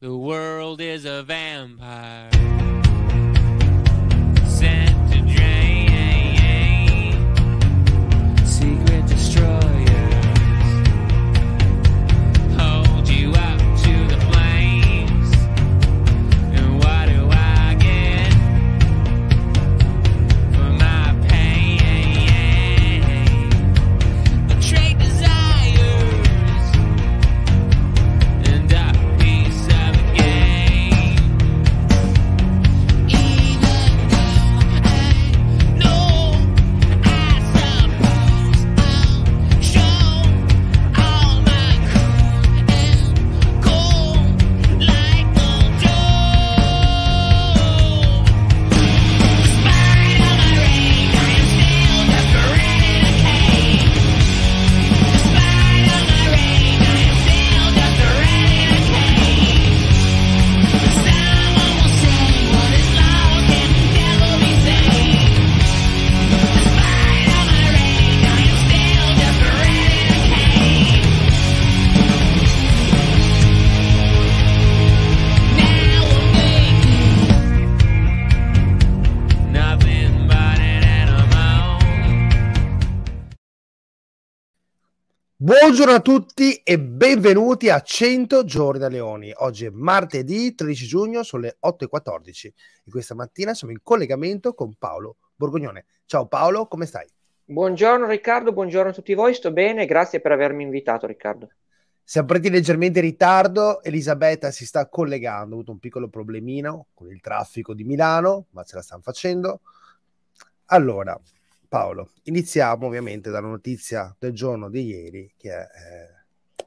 The world is a vampire. Buongiorno a tutti e benvenuti a 100 giorni da Leoni. Oggi è martedì 13 giugno, sono le 8.14 e questa mattina siamo in collegamento con Paolo Borgognone. Ciao Paolo, come stai? Buongiorno Riccardo, buongiorno a tutti voi, sto bene, grazie per avermi invitato Riccardo. Siamo partiti leggermente in ritardo, Elisabetta si sta collegando, ha avuto un piccolo problemino con il traffico di Milano, ma ce la stanno facendo. Allora, Paolo, iniziamo ovviamente dalla notizia del giorno di ieri che è eh,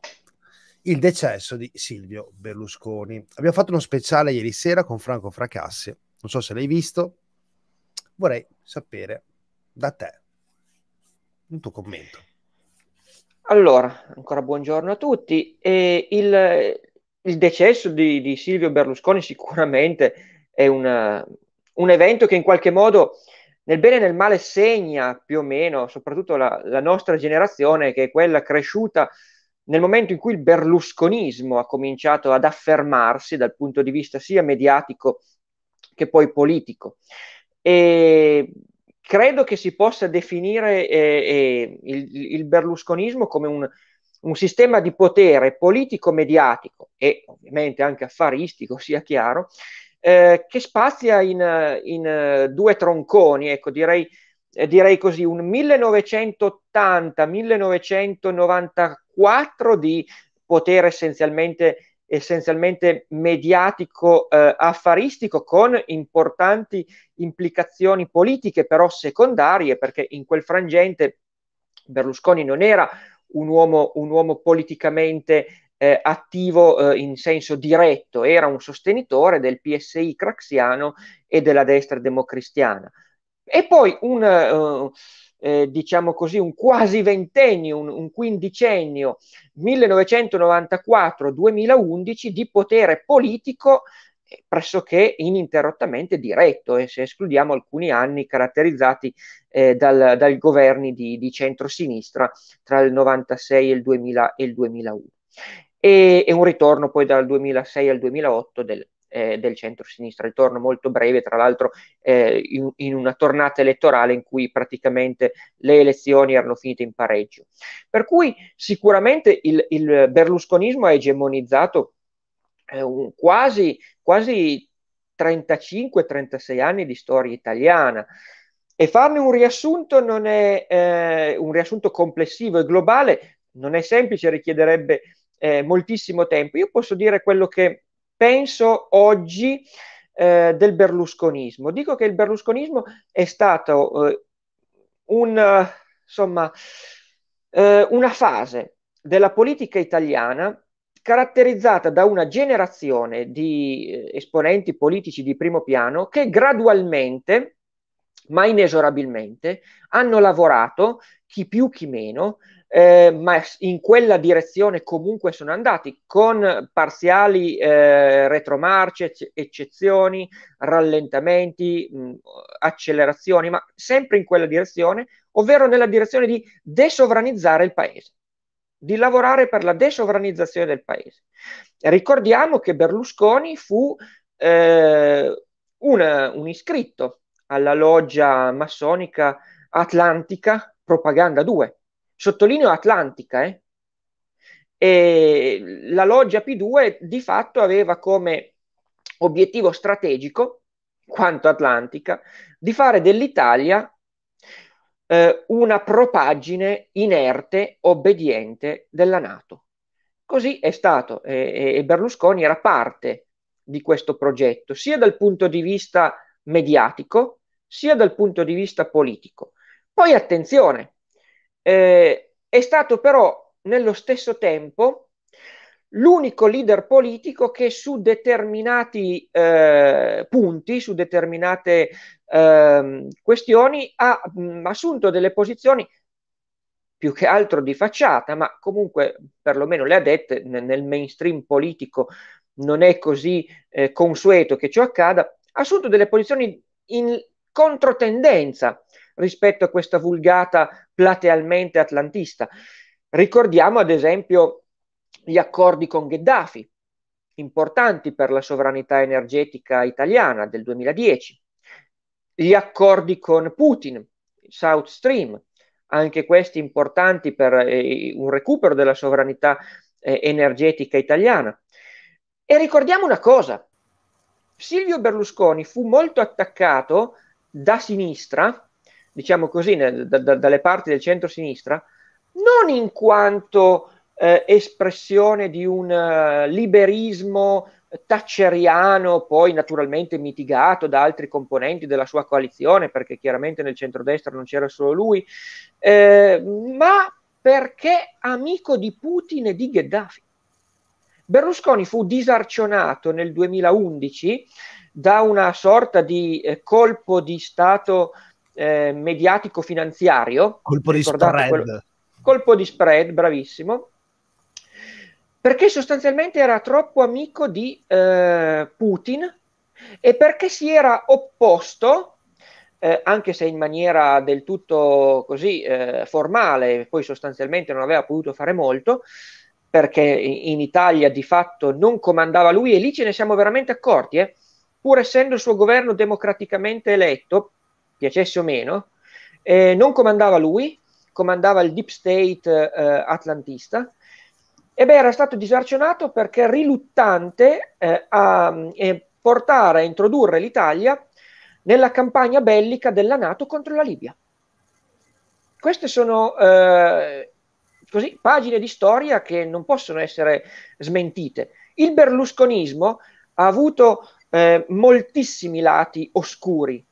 il decesso di Silvio Berlusconi. Abbiamo fatto uno speciale ieri sera con Franco Fracassi, non so se l'hai visto, vorrei sapere da te un tuo commento. Allora, ancora buongiorno a tutti. Eh, il, il, decesso di, di, Silvio Berlusconi sicuramente è una, un evento che in qualche modo nel bene e nel male segna più o meno, soprattutto la, la, nostra generazione, che è quella cresciuta nel momento in cui il berlusconismo ha cominciato ad affermarsi dal punto di vista sia mediatico che poi politico. E credo che si possa definire eh, eh, il, il, berlusconismo come un, un sistema di potere politico-mediatico e ovviamente anche affaristico, sia chiaro, eh, che spazia in, in eh, due tronconi, ecco, direi, eh, direi così, un 1980-1994 di potere essenzialmente, essenzialmente mediatico eh, affaristico con importanti implicazioni politiche però secondarie perché in quel frangente Berlusconi non era un uomo, un uomo politicamente eh, attivo eh, in senso diretto, era un sostenitore del PSI craxiano e della destra democristiana. E poi un, eh, eh diciamo così, un quasi ventennio, un, un quindicennio, 1994-2011, di potere politico eh, pressoché ininterrottamente diretto, e eh, se escludiamo alcuni anni caratterizzati eh, dal, dal, governi di, di centrosinistra tra il 96 e il, 2000, e il 2001 e, e un ritorno poi dal 2006 al 2008 del, eh, del centro-sinistra, ritorno molto breve, tra l'altro eh, in, in, una tornata elettorale in cui praticamente le elezioni erano finite in pareggio. Per cui sicuramente il, il berlusconismo ha egemonizzato eh, un, quasi, quasi 35-36 anni di storia italiana. E farne un riassunto, non è, eh, un riassunto complessivo e globale non è semplice, richiederebbe eh, moltissimo tempo. Io posso dire quello che penso oggi eh, del berlusconismo. Dico che il berlusconismo è stato eh, un, insomma, eh, una fase della politica italiana caratterizzata da una generazione di eh, esponenti politici di primo piano che gradualmente, ma inesorabilmente, hanno lavorato, chi più chi meno, eh, ma in quella direzione comunque sono andati, con parziali eh, retromarce, eccezioni, rallentamenti, mh, mm, accelerazioni, ma sempre in quella direzione, ovvero nella direzione di desovranizzare il paese, di lavorare per la desovranizzazione del paese. Ricordiamo che Berlusconi fu eh, una, un iscritto alla loggia massonica atlantica Propaganda 2 Sottolineo Atlantica, eh? E la loggia P2 di fatto aveva come obiettivo strategico, quanto Atlantica, di fare dell'Italia eh, una propaggine inerte, obbediente della Nato. Così è stato e, e Berlusconi era parte di questo progetto, sia dal punto di vista mediatico, sia dal punto di vista politico. Poi attenzione, eh, è stato però nello stesso tempo l'unico leader politico che su determinati eh, punti, su determinate eh, questioni, ha mh, mm, assunto delle posizioni più che altro di facciata, ma comunque perlomeno le ha dette n- nel mainstream politico non è così eh, consueto che ciò accada, ha assunto delle posizioni in controtendenza rispetto a questa vulgata platealmente atlantista. Ricordiamo ad esempio gli accordi con Gheddafi, importanti per la sovranità energetica italiana del 2010, gli accordi con Putin, South Stream, anche questi importanti per eh, un recupero della sovranità eh, energetica italiana. E ricordiamo una cosa, Silvio Berlusconi fu molto attaccato da sinistra diciamo così, ne, da, da, dalle parti del centro-sinistra, non in quanto eh, espressione di un uh, liberismo tacceriano, poi naturalmente mitigato da altri componenti della sua coalizione, perché chiaramente nel centrodestra non c'era solo lui, eh, ma perché amico di Putin e di Gheddafi. Berlusconi fu disarcionato nel 2011 da una sorta di eh, colpo di Stato eh, mediatico-finanziario. Colpo di spread. Quello, colpo di spread, bravissimo. Perché sostanzialmente era troppo amico di eh, Putin e perché si era opposto, eh, anche se in maniera del tutto così eh, formale, poi sostanzialmente non aveva potuto fare molto, perché in Italia di fatto non comandava lui e lì ce ne siamo veramente accorti, eh. pur essendo il suo governo democraticamente eletto, piacesse o meno, eh, non comandava lui, comandava il deep state eh, atlantista, e beh, era stato disarcionato perché riluttante eh, a eh, portare, a introdurre l'Italia nella campagna bellica della Nato contro la Libia. Queste sono eh, così, pagine di storia che non possono essere smentite. Il berlusconismo ha avuto eh, moltissimi lati oscuri,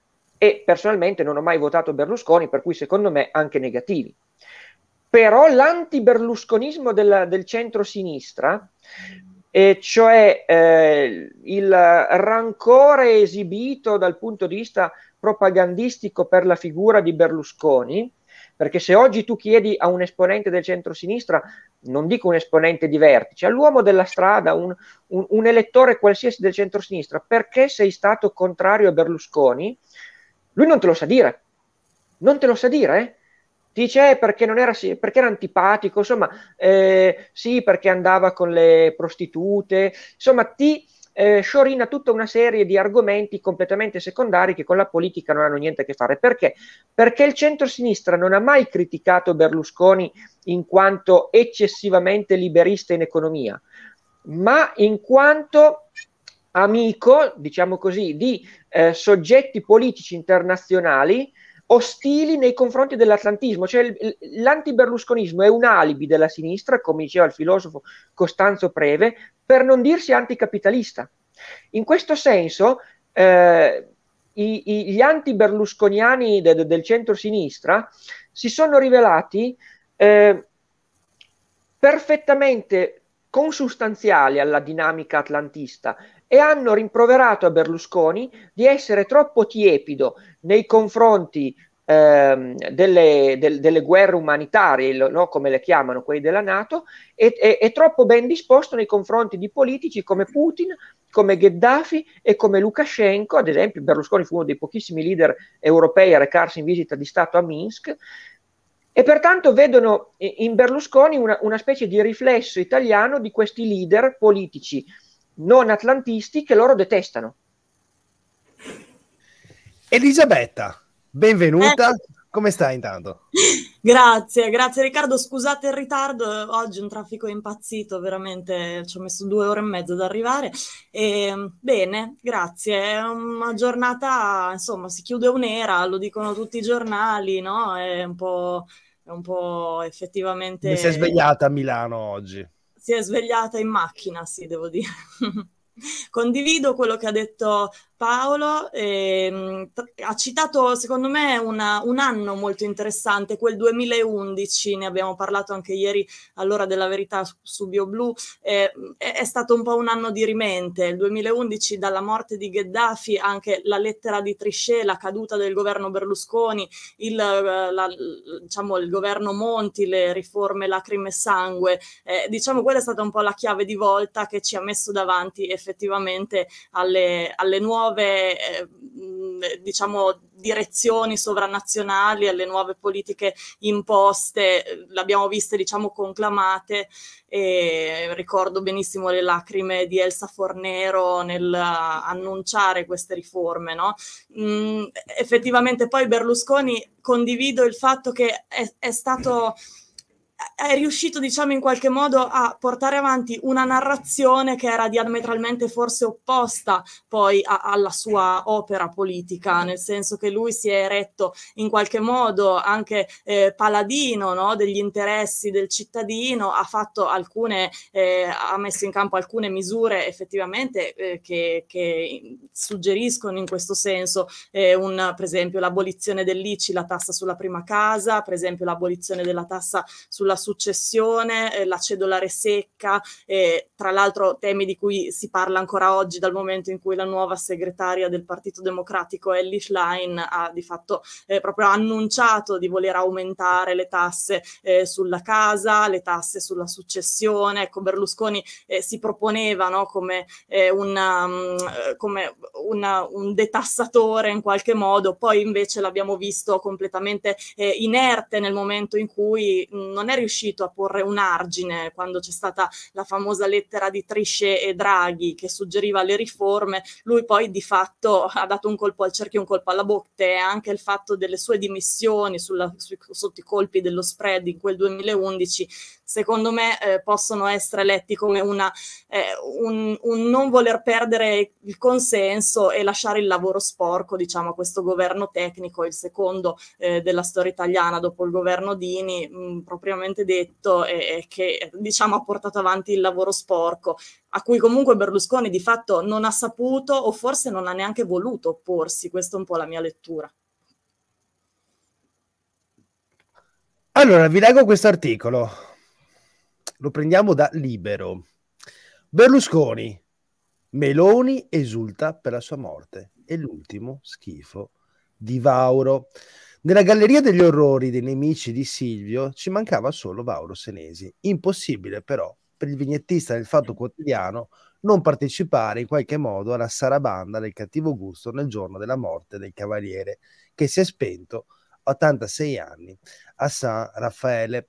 e personalmente non ho mai votato Berlusconi, per cui secondo me anche negativi. Però l'anti-berlusconismo del, del centro-sinistra, eh, cioè eh, il rancore esibito dal punto di vista propagandistico per la figura di Berlusconi, perché se oggi tu chiedi a un esponente del centro-sinistra, non dico un esponente di vertice, all'uomo della strada, un, un, un elettore qualsiasi del centro-sinistra, perché sei stato contrario a Berlusconi, lui non te lo sa dire, non te lo sa dire, eh? ti dice eh, perché, era, perché, era, antipatico, insomma, eh, sì, perché andava con le prostitute, insomma, ti eh, sciorina tutta una serie di argomenti completamente secondari che con la politica non hanno niente a che fare. Perché? Perché il centro-sinistra non ha mai criticato Berlusconi in quanto eccessivamente liberista in economia, ma in quanto amico, diciamo così, di eh, soggetti politici internazionali ostili nei confronti dell'atlantismo, cioè il, l'antiberlusconismo è un alibi della sinistra, come diceva il filosofo Costanzo Preve, per non dirsi anticapitalista. In questo senso eh, i, i, gli antiberlusconiani de, de, del centro-sinistra si sono rivelati eh, perfettamente consustanziali alla dinamica atlantista e hanno rimproverato a Berlusconi di essere troppo tiepido nei confronti ehm, delle, del, delle, guerre umanitarie, no? come le chiamano quelli della Nato, e, e, e troppo ben disposto nei confronti di politici come Putin, come Gheddafi e come Lukashenko, ad esempio Berlusconi fu uno dei pochissimi leader europei a recarsi in visita di Stato a Minsk, e pertanto vedono in Berlusconi una, una specie di riflesso italiano di questi leader politici non atlantisti che loro detestano. Elisabetta, benvenuta. Eh. Come stai intanto? grazie, grazie Riccardo. Scusate il ritardo, oggi un traffico impazzito, veramente ci ho messo due ore e mezzo ad arrivare. E, bene, grazie. È una giornata, insomma, si chiude un'era, lo dicono tutti i giornali, no? È un po', è un po effettivamente... Mi sei svegliata a Milano oggi si è svegliata in macchina, sì, devo dire. Condivido quello che ha detto Paolo, e, ehm, ha citato secondo me una, un anno molto interessante, quel 2011, ne abbiamo parlato anche ieri all'ora della verità su, su BioBlu, eh, è, stato un po' un anno di rimente, il 2011 dalla morte di Gheddafi anche la lettera di Trichet, la caduta del governo Berlusconi, il, eh, la, diciamo, il governo Monti, le riforme lacrime e sangue, eh, diciamo quella è stata un po' la chiave di volta che ci ha messo davanti effettivamente effettivamente alle, alle nuove eh, mm, diciamo, direzioni sovranazionali, alle nuove politiche imposte, eh, l'abbiamo viste diciamo conclamate e ricordo benissimo le lacrime di Elsa Fornero nel annunciare queste riforme. No? Mm, effettivamente poi Berlusconi condivido il fatto che è, è stato è riuscito, diciamo, in qualche modo a portare avanti una narrazione che era diametralmente forse opposta poi a, alla sua opera politica, nel senso che lui si è eretto in qualche modo anche eh, paladino no? degli interessi del cittadino, ha, alcune, eh, ha messo in campo alcune misure effettivamente eh, che, che, suggeriscono in questo senso, eh, un, per esempio l'abolizione dell'ICI, la tassa sulla prima casa, per esempio l'abolizione della tassa sulla sulla successione, eh, la cedolare secca, eh, tra l'altro temi di cui si parla ancora oggi dal momento in cui la nuova segretaria del Partito Democratico Ellie Schlein ha di fatto eh, proprio annunciato di voler aumentare le tasse eh, sulla casa, le tasse sulla successione. Ecco, Berlusconi eh, si proponeva no, come, eh, una, um, eh, come una, un detassatore in qualche modo, poi invece l'abbiamo visto completamente eh, inerte nel momento in cui non è riuscito a porre un argine quando c'è stata la famosa lettera di Trisce e Draghi che suggeriva le riforme, lui poi di fatto ha dato un colpo al cerchio, un colpo alla botte e anche il fatto delle sue dimissioni sulla, su, sotto i colpi dello spread in quel 2011 secondo me eh, possono essere letti come una, eh, un, un, non voler perdere il consenso e lasciare il lavoro sporco diciamo, a questo governo tecnico, il secondo eh, della storia italiana dopo il governo Dini, mh, mm, propriamente sicuramente detto e, e che diciamo ha portato avanti il lavoro sporco, a cui comunque Berlusconi di fatto non ha saputo o forse non ha neanche voluto opporsi, questa è un po' la mia lettura. Allora, vi leggo questo articolo. Lo prendiamo da Libero. Berlusconi, Meloni esulta per la sua morte. E l'ultimo schifo di Vauro. Nella galleria degli orrori dei nemici di Silvio ci mancava solo Mauro Senesi. Impossibile però per il vignettista del Fatto Quotidiano non partecipare in qualche modo alla sarabanda del cattivo gusto nel giorno della morte del cavaliere che si è spento a 86 anni a San Raffaele.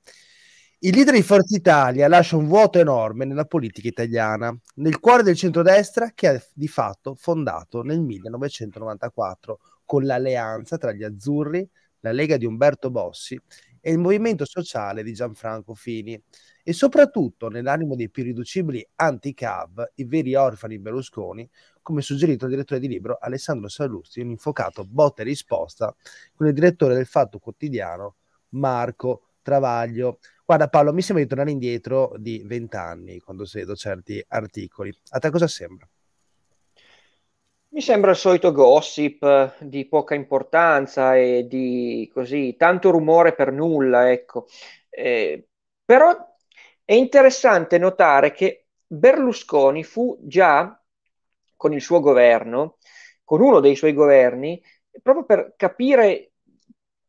Il leader di Forza Italia lascia un vuoto enorme nella politica italiana, nel cuore del centrodestra che ha di fatto fondato nel 1994 con l'alleanza tra gli azzurri la Lega di Umberto Bossi e il movimento sociale di Gianfranco Fini e soprattutto nell'animo dei più riducibili anti-CAV, i veri orfani Berlusconi, come suggerito il direttore di libro Alessandro Sallusti, un infocato botta e risposta con il direttore del Fatto Quotidiano Marco Travaglio. Guarda Paolo, mi sembra di tornare indietro di vent'anni quando vedo certi articoli. A te cosa sembra? Mi sembra il solito gossip eh, di poca importanza e di così tanto rumore per nulla, ecco. Eh, però è interessante notare che Berlusconi fu già con il suo governo, con uno dei suoi governi, proprio per capire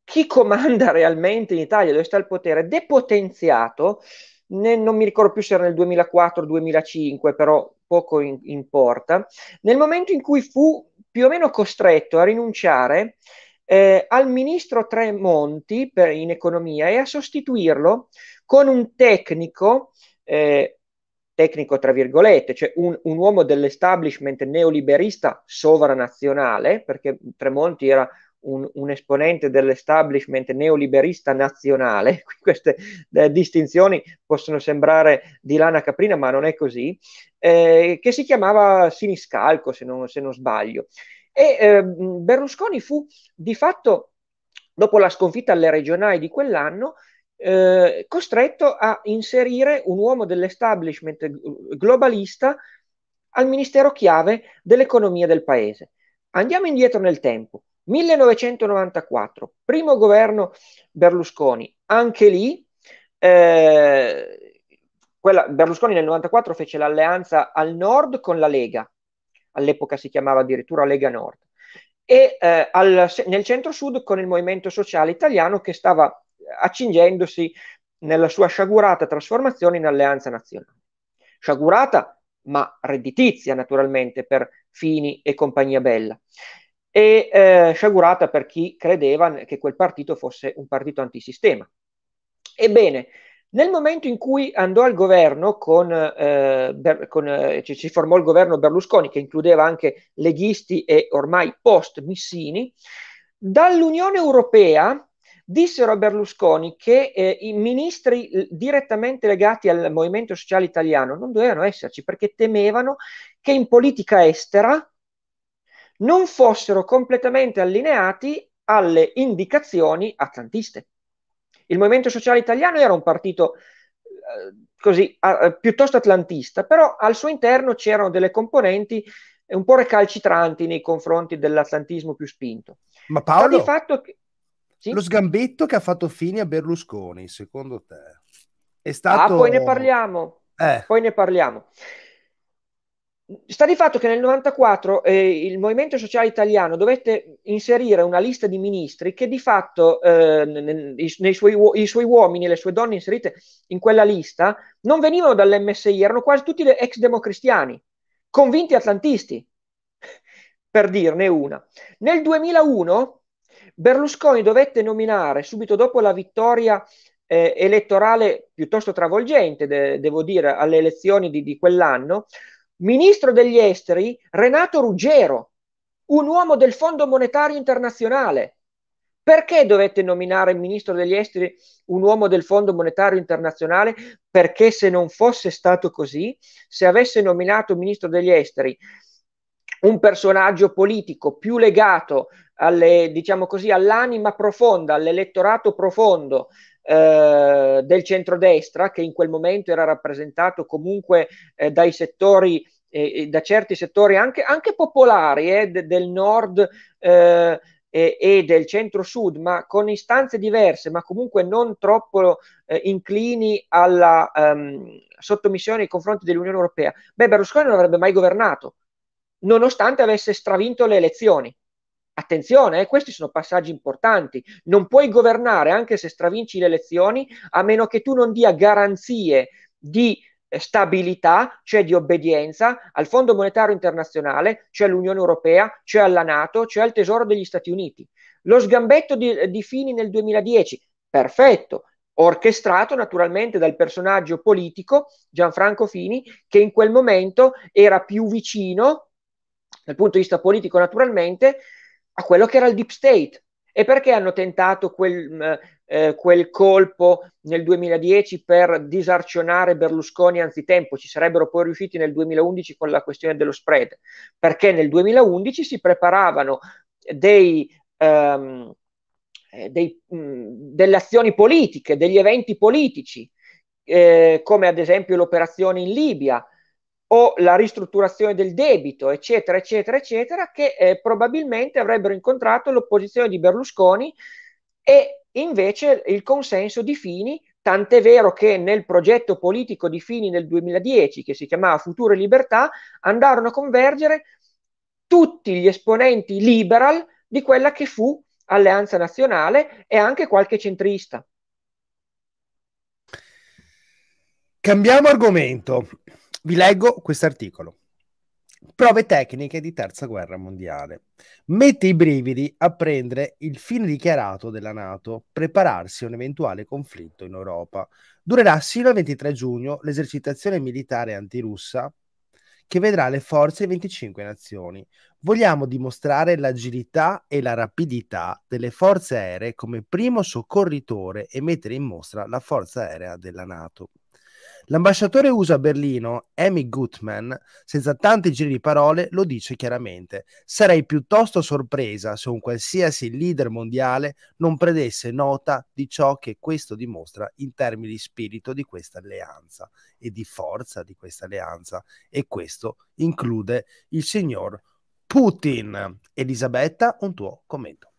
chi comanda realmente in Italia, dove sta il potere, depotenziato, nel, non mi ricordo più se era nel 2004-2005, però poco in, importa, nel momento in cui fu più o meno costretto a rinunciare eh, al ministro Tremonti per, in economia e a sostituirlo con un tecnico, eh, tecnico tra virgolette, cioè un, un uomo dell'establishment neoliberista sovranazionale, perché Tremonti era un, un esponente dell'establishment neoliberista nazionale, queste eh, distinzioni possono sembrare di lana caprina, ma non è così, eh, che si chiamava Siniscalco, se non, se non sbaglio. E eh, Berlusconi fu di fatto, dopo la sconfitta alle regionali di quell'anno, eh, costretto a inserire un uomo dell'establishment globalista al ministero chiave dell'economia del paese. Andiamo indietro nel tempo. 1994, primo governo Berlusconi, anche lì eh, quella, Berlusconi nel 94 fece l'alleanza al nord con la Lega, all'epoca si chiamava addirittura Lega Nord, e eh, al, nel centro-sud con il Movimento Sociale Italiano che stava accingendosi nella sua sciagurata trasformazione in alleanza nazionale. Sciagurata ma redditizia naturalmente per Fini e compagnia bella e eh, sciagurata per chi credeva che quel partito fosse un partito antisistema. Ebbene, nel momento in cui andò al governo, con, eh, Ber- con, eh, ci, si formò il governo Berlusconi, che includeva anche leghisti e ormai post-missini, dall'Unione Europea dissero a Berlusconi che eh, i ministri direttamente legati al movimento sociale italiano non dovevano esserci perché temevano che in politica estera non fossero completamente allineati alle indicazioni atlantiste. Il Movimento Sociale Italiano era un partito eh, così a, eh, piuttosto atlantista, però al suo interno c'erano delle componenti un po' recalcitranti nei confronti dell'atlantismo più spinto. Ma Paolo, di fatto che... sì? lo sgambetto che ha fatto fine a Berlusconi, secondo te? È stato... Ah, poi ne parliamo. Eh. Poi ne parliamo. Sta di fatto che nel 94 eh, il Movimento Sociale Italiano dovette inserire una lista di ministri che di fatto eh, nei, nei suoi, i suoi uomini e le sue donne inserite in quella lista non venivano dall'MSI, erano quasi tutti ex democristiani, convinti atlantisti, per dirne una. Nel 2001 Berlusconi dovette nominare, subito dopo la vittoria eh, elettorale piuttosto travolgente, de- devo dire, alle elezioni di, di quell'anno, ministro degli esteri Renato Ruggero, un uomo del Fondo Monetario Internazionale. Perché dovette nominare ministro degli esteri un uomo del Fondo Monetario Internazionale? Perché se non fosse stato così, se avesse nominato ministro degli esteri un personaggio politico più legato alle, diciamo così, all'anima profonda, all'elettorato profondo eh, del centrodestra, che in quel momento era rappresentato comunque eh, dai settori eh, eh, da certi settori anche, anche popolari eh, de, del nord eh, e, e, del centro-sud, ma con istanze diverse, ma comunque non troppo eh, inclini alla um, sottomissione nei confronti dell'Unione Europea. Beh, Berlusconi non avrebbe mai governato, nonostante avesse stravinto le elezioni. Attenzione, eh, questi sono passaggi importanti. Non puoi governare anche se stravinci le elezioni a meno che tu non dia garanzie di eh, stabilità, cioè di obbedienza al Fondo Monetario Internazionale, cioè all'Unione Europea, cioè alla Nato, cioè al Tesoro degli Stati Uniti. Lo sgambetto di, eh, di Fini nel 2010, perfetto, orchestrato naturalmente dal personaggio politico Gianfranco Fini, che in quel momento era più vicino, dal punto di vista politico naturalmente, a quello che era il deep state. E perché hanno tentato quel, mm, eh, quel colpo nel 2010 per disarcionare Berlusconi anzitempo? Ci sarebbero poi riusciti nel 2011 con la questione dello spread, perché nel 2011 si preparavano dei, ehm, eh, dei, mh, mm, delle azioni politiche, degli eventi politici, eh, come ad esempio l'operazione in Libia, o la ristrutturazione del debito, eccetera, eccetera, eccetera, che eh, probabilmente avrebbero incontrato l'opposizione di Berlusconi e invece il consenso di Fini, tant'è vero che nel progetto politico di Fini nel 2010, che si chiamava Future Libertà, andarono a convergere tutti gli esponenti liberal di quella che fu Alleanza Nazionale e anche qualche centrista. Cambiamo argomento. Vi leggo questo articolo. Prove tecniche di terza guerra mondiale. Mette i brividi a prendere il fine dichiarato della NATO, prepararsi a un eventuale conflitto in Europa. Durerà sino al 23 giugno l'esercitazione militare antirussa che vedrà le forze di 25 nazioni. Vogliamo dimostrare l'agilità e la rapidità delle forze aeree come primo soccorritore e mettere in mostra la forza aerea della NATO. L'ambasciatore USA a Berlino, Amy Gutman, senza tanti giri di parole, lo dice chiaramente. Sarei piuttosto sorpresa se un qualsiasi leader mondiale non prendesse nota di ciò che questo dimostra in termini di spirito di questa alleanza e di forza di questa alleanza. E questo include il signor Putin. Elisabetta, un tuo commento.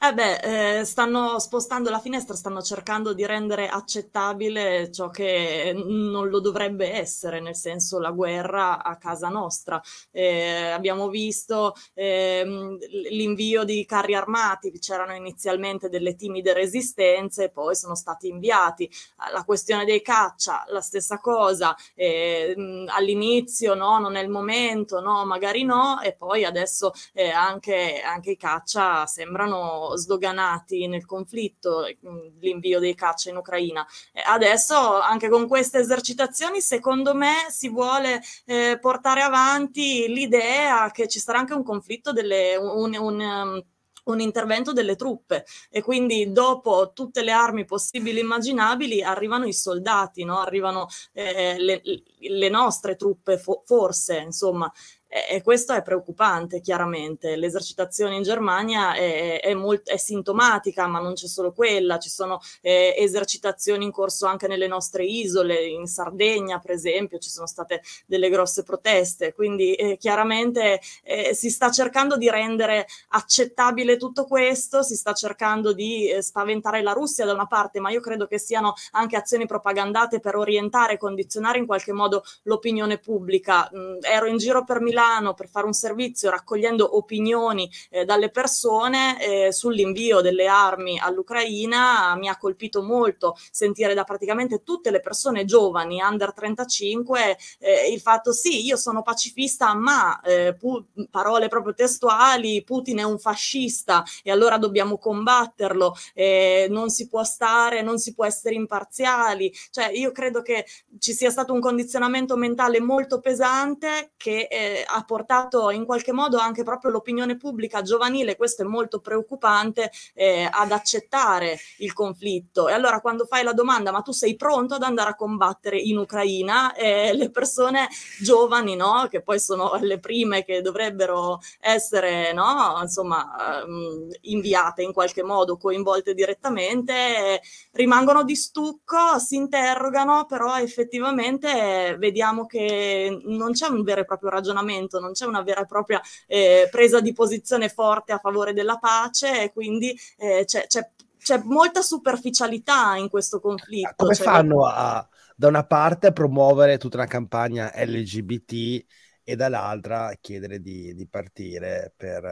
Eh beh, eh, stanno spostando la finestra, stanno cercando di rendere accettabile ciò che non lo dovrebbe essere, nel senso la guerra a casa nostra. Eh, abbiamo visto ehm, l'invio di carri armati, c'erano inizialmente delle timide resistenze, poi sono stati inviati. La questione dei caccia, la stessa cosa, ehm, all'inizio no, non è il momento, no, magari no, e poi adesso eh, anche, anche i caccia sembrano sdoganati nel conflitto, eh, l'invio dei caccia in Ucraina. Adesso anche con queste esercitazioni, secondo me, si vuole eh, portare avanti l'idea che ci sarà anche un conflitto delle... Un, un, um, un intervento delle truppe e quindi dopo tutte le armi possibili e immaginabili arrivano i soldati, no? arrivano eh, le, le, nostre truppe fo- forse, insomma, e, questo è preoccupante, chiaramente. L'esercitazione in Germania è, è, molt- è sintomatica, ma non c'è solo quella, ci sono eh, esercitazioni in corso anche nelle nostre isole, in Sardegna, per esempio, ci sono state delle grosse proteste. Quindi eh, chiaramente eh, si sta cercando di rendere accettabile tutto questo, si sta cercando di eh, spaventare la Russia da una parte, ma io credo che siano anche azioni propagandate per orientare e condizionare in qualche modo l'opinione pubblica. Mm, ero in giro per Milano Milano per fare un servizio raccogliendo opinioni eh, dalle persone eh, sull'invio delle armi all'Ucraina. Mi ha colpito molto sentire da praticamente tutte le persone giovani, under 35, eh, il fatto sì, io sono pacifista, ma eh, pu- parole proprio testuali, Putin è un fascista e allora dobbiamo combatterlo, eh, non si può stare, non si può essere imparziali. Cioè, io credo che ci sia stato un condizionamento mentale molto pesante che eh, ha portato in qualche modo anche proprio l'opinione pubblica giovanile, questo è molto preoccupante, eh, ad accettare il conflitto. E allora quando fai la domanda ma tu sei pronto ad andare a combattere in Ucraina, eh, le persone giovani, no? che poi sono le prime che dovrebbero essere no? Insomma, mh, ehm, inviate in qualche modo, coinvolte direttamente, eh, rimangono di stucco, si interrogano, però effettivamente eh, vediamo che non c'è un vero e proprio ragionamento cambiamento, non c'è una vera e propria eh, presa di posizione forte a favore della pace e quindi eh, c'è, c'è, c'è, molta superficialità in questo conflitto. Come cioè, fanno a, da una parte a promuovere tutta una campagna LGBT e dall'altra chiedere di, di partire per,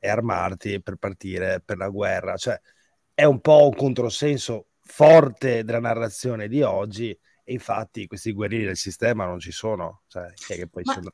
e armarti per partire per la guerra? Cioè, è un po' un controsenso forte della narrazione di oggi e infatti questi guerrieri del sistema non ci sono, cioè chi è che poi ci andrà?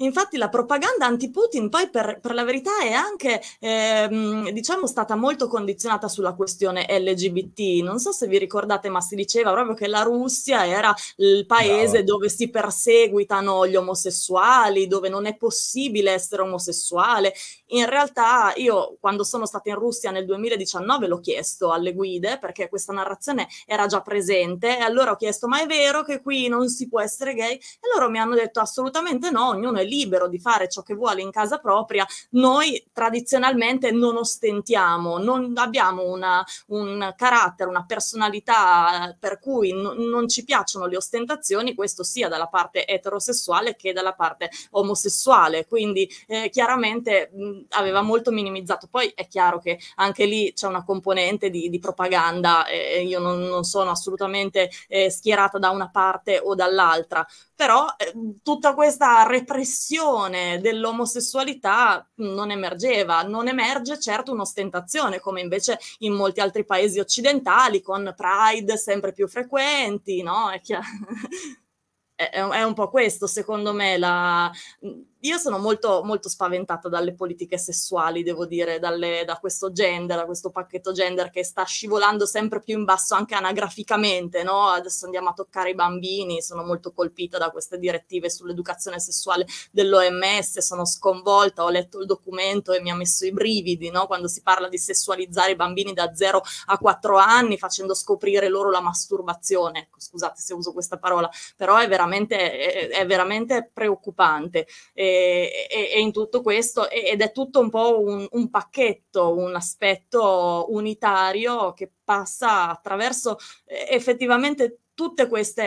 Infatti la propaganda anti-Putin poi per, per, la verità è anche ehm, diciamo stata molto condizionata sulla questione LGBT. Non so se vi ricordate, ma si diceva proprio che la Russia era il paese no. dove si perseguitano gli omosessuali, dove non è possibile essere omosessuale. In realtà io quando sono stata in Russia nel 2019 l'ho chiesto alle guide perché questa narrazione era già presente e allora ho chiesto "Ma è vero che qui non si può essere gay?" E loro mi hanno detto "Assolutamente no, ognuno è libero di fare ciò che vuole in casa propria, noi tradizionalmente non ostentiamo, non abbiamo una, un carattere, una personalità eh, per cui n- non ci piacciono le ostentazioni, questo sia dalla parte eterosessuale che dalla parte omosessuale, quindi eh, chiaramente mh, aveva molto minimizzato. Poi è chiaro che anche lì c'è una componente di, di propaganda, eh, io non, non, sono assolutamente eh, schierata da una parte o dall'altra, però eh, tutta questa repressione dell'omosessualità mhmm, non emergeva, non emerge certo un'ostentazione come invece in molti altri paesi occidentali con pride sempre più frequenti, no? È, è, è un po' questo secondo me la mhmm, io sono molto, molto spaventata dalle politiche sessuali, devo dire, dalle, da questo gender, da questo pacchetto gender che sta scivolando sempre più in basso anche anagraficamente, no? Adesso andiamo a toccare i bambini, sono molto colpita da queste direttive sull'educazione sessuale dell'OMS, sono sconvolta, ho letto il documento e mi ha messo i brividi, no? Quando si parla di sessualizzare i bambini da 0 a 4 anni facendo scoprire loro la masturbazione, ecco, scusate se uso questa parola, però è veramente, è, è veramente preoccupante. E, e, e, in tutto questo, ed è tutto un po' un, un pacchetto, un aspetto unitario che passa attraverso eh, effettivamente tutti questi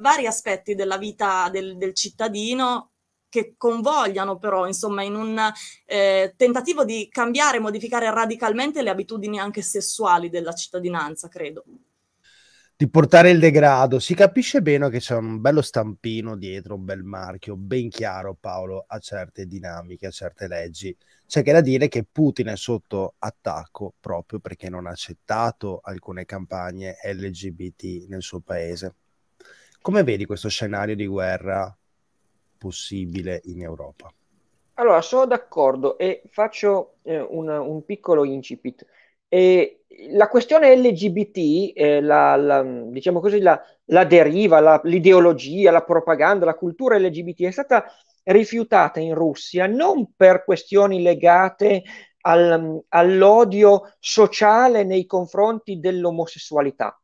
vari aspetti della vita del, del cittadino che convogliano però insomma in un eh, tentativo di cambiare modificare radicalmente le abitudini anche sessuali della cittadinanza, credo di portare il degrado. Si capisce bene che c'è un bello stampino dietro, un bel marchio, ben chiaro Paolo, a certe dinamiche, a certe leggi. C'è che da dire che Putin è sotto attacco proprio perché non ha accettato alcune campagne LGBT nel suo paese. Come vedi questo scenario di guerra possibile in Europa? Allora, sono d'accordo e faccio eh, un, un piccolo incipit. E la questione LGBT, eh, la, la, diciamo così, la, la deriva, l'ideologia, la propaganda, la cultura LGBT è stata rifiutata in Russia non per questioni legate al, all'odio sociale nei confronti dell'omosessualità,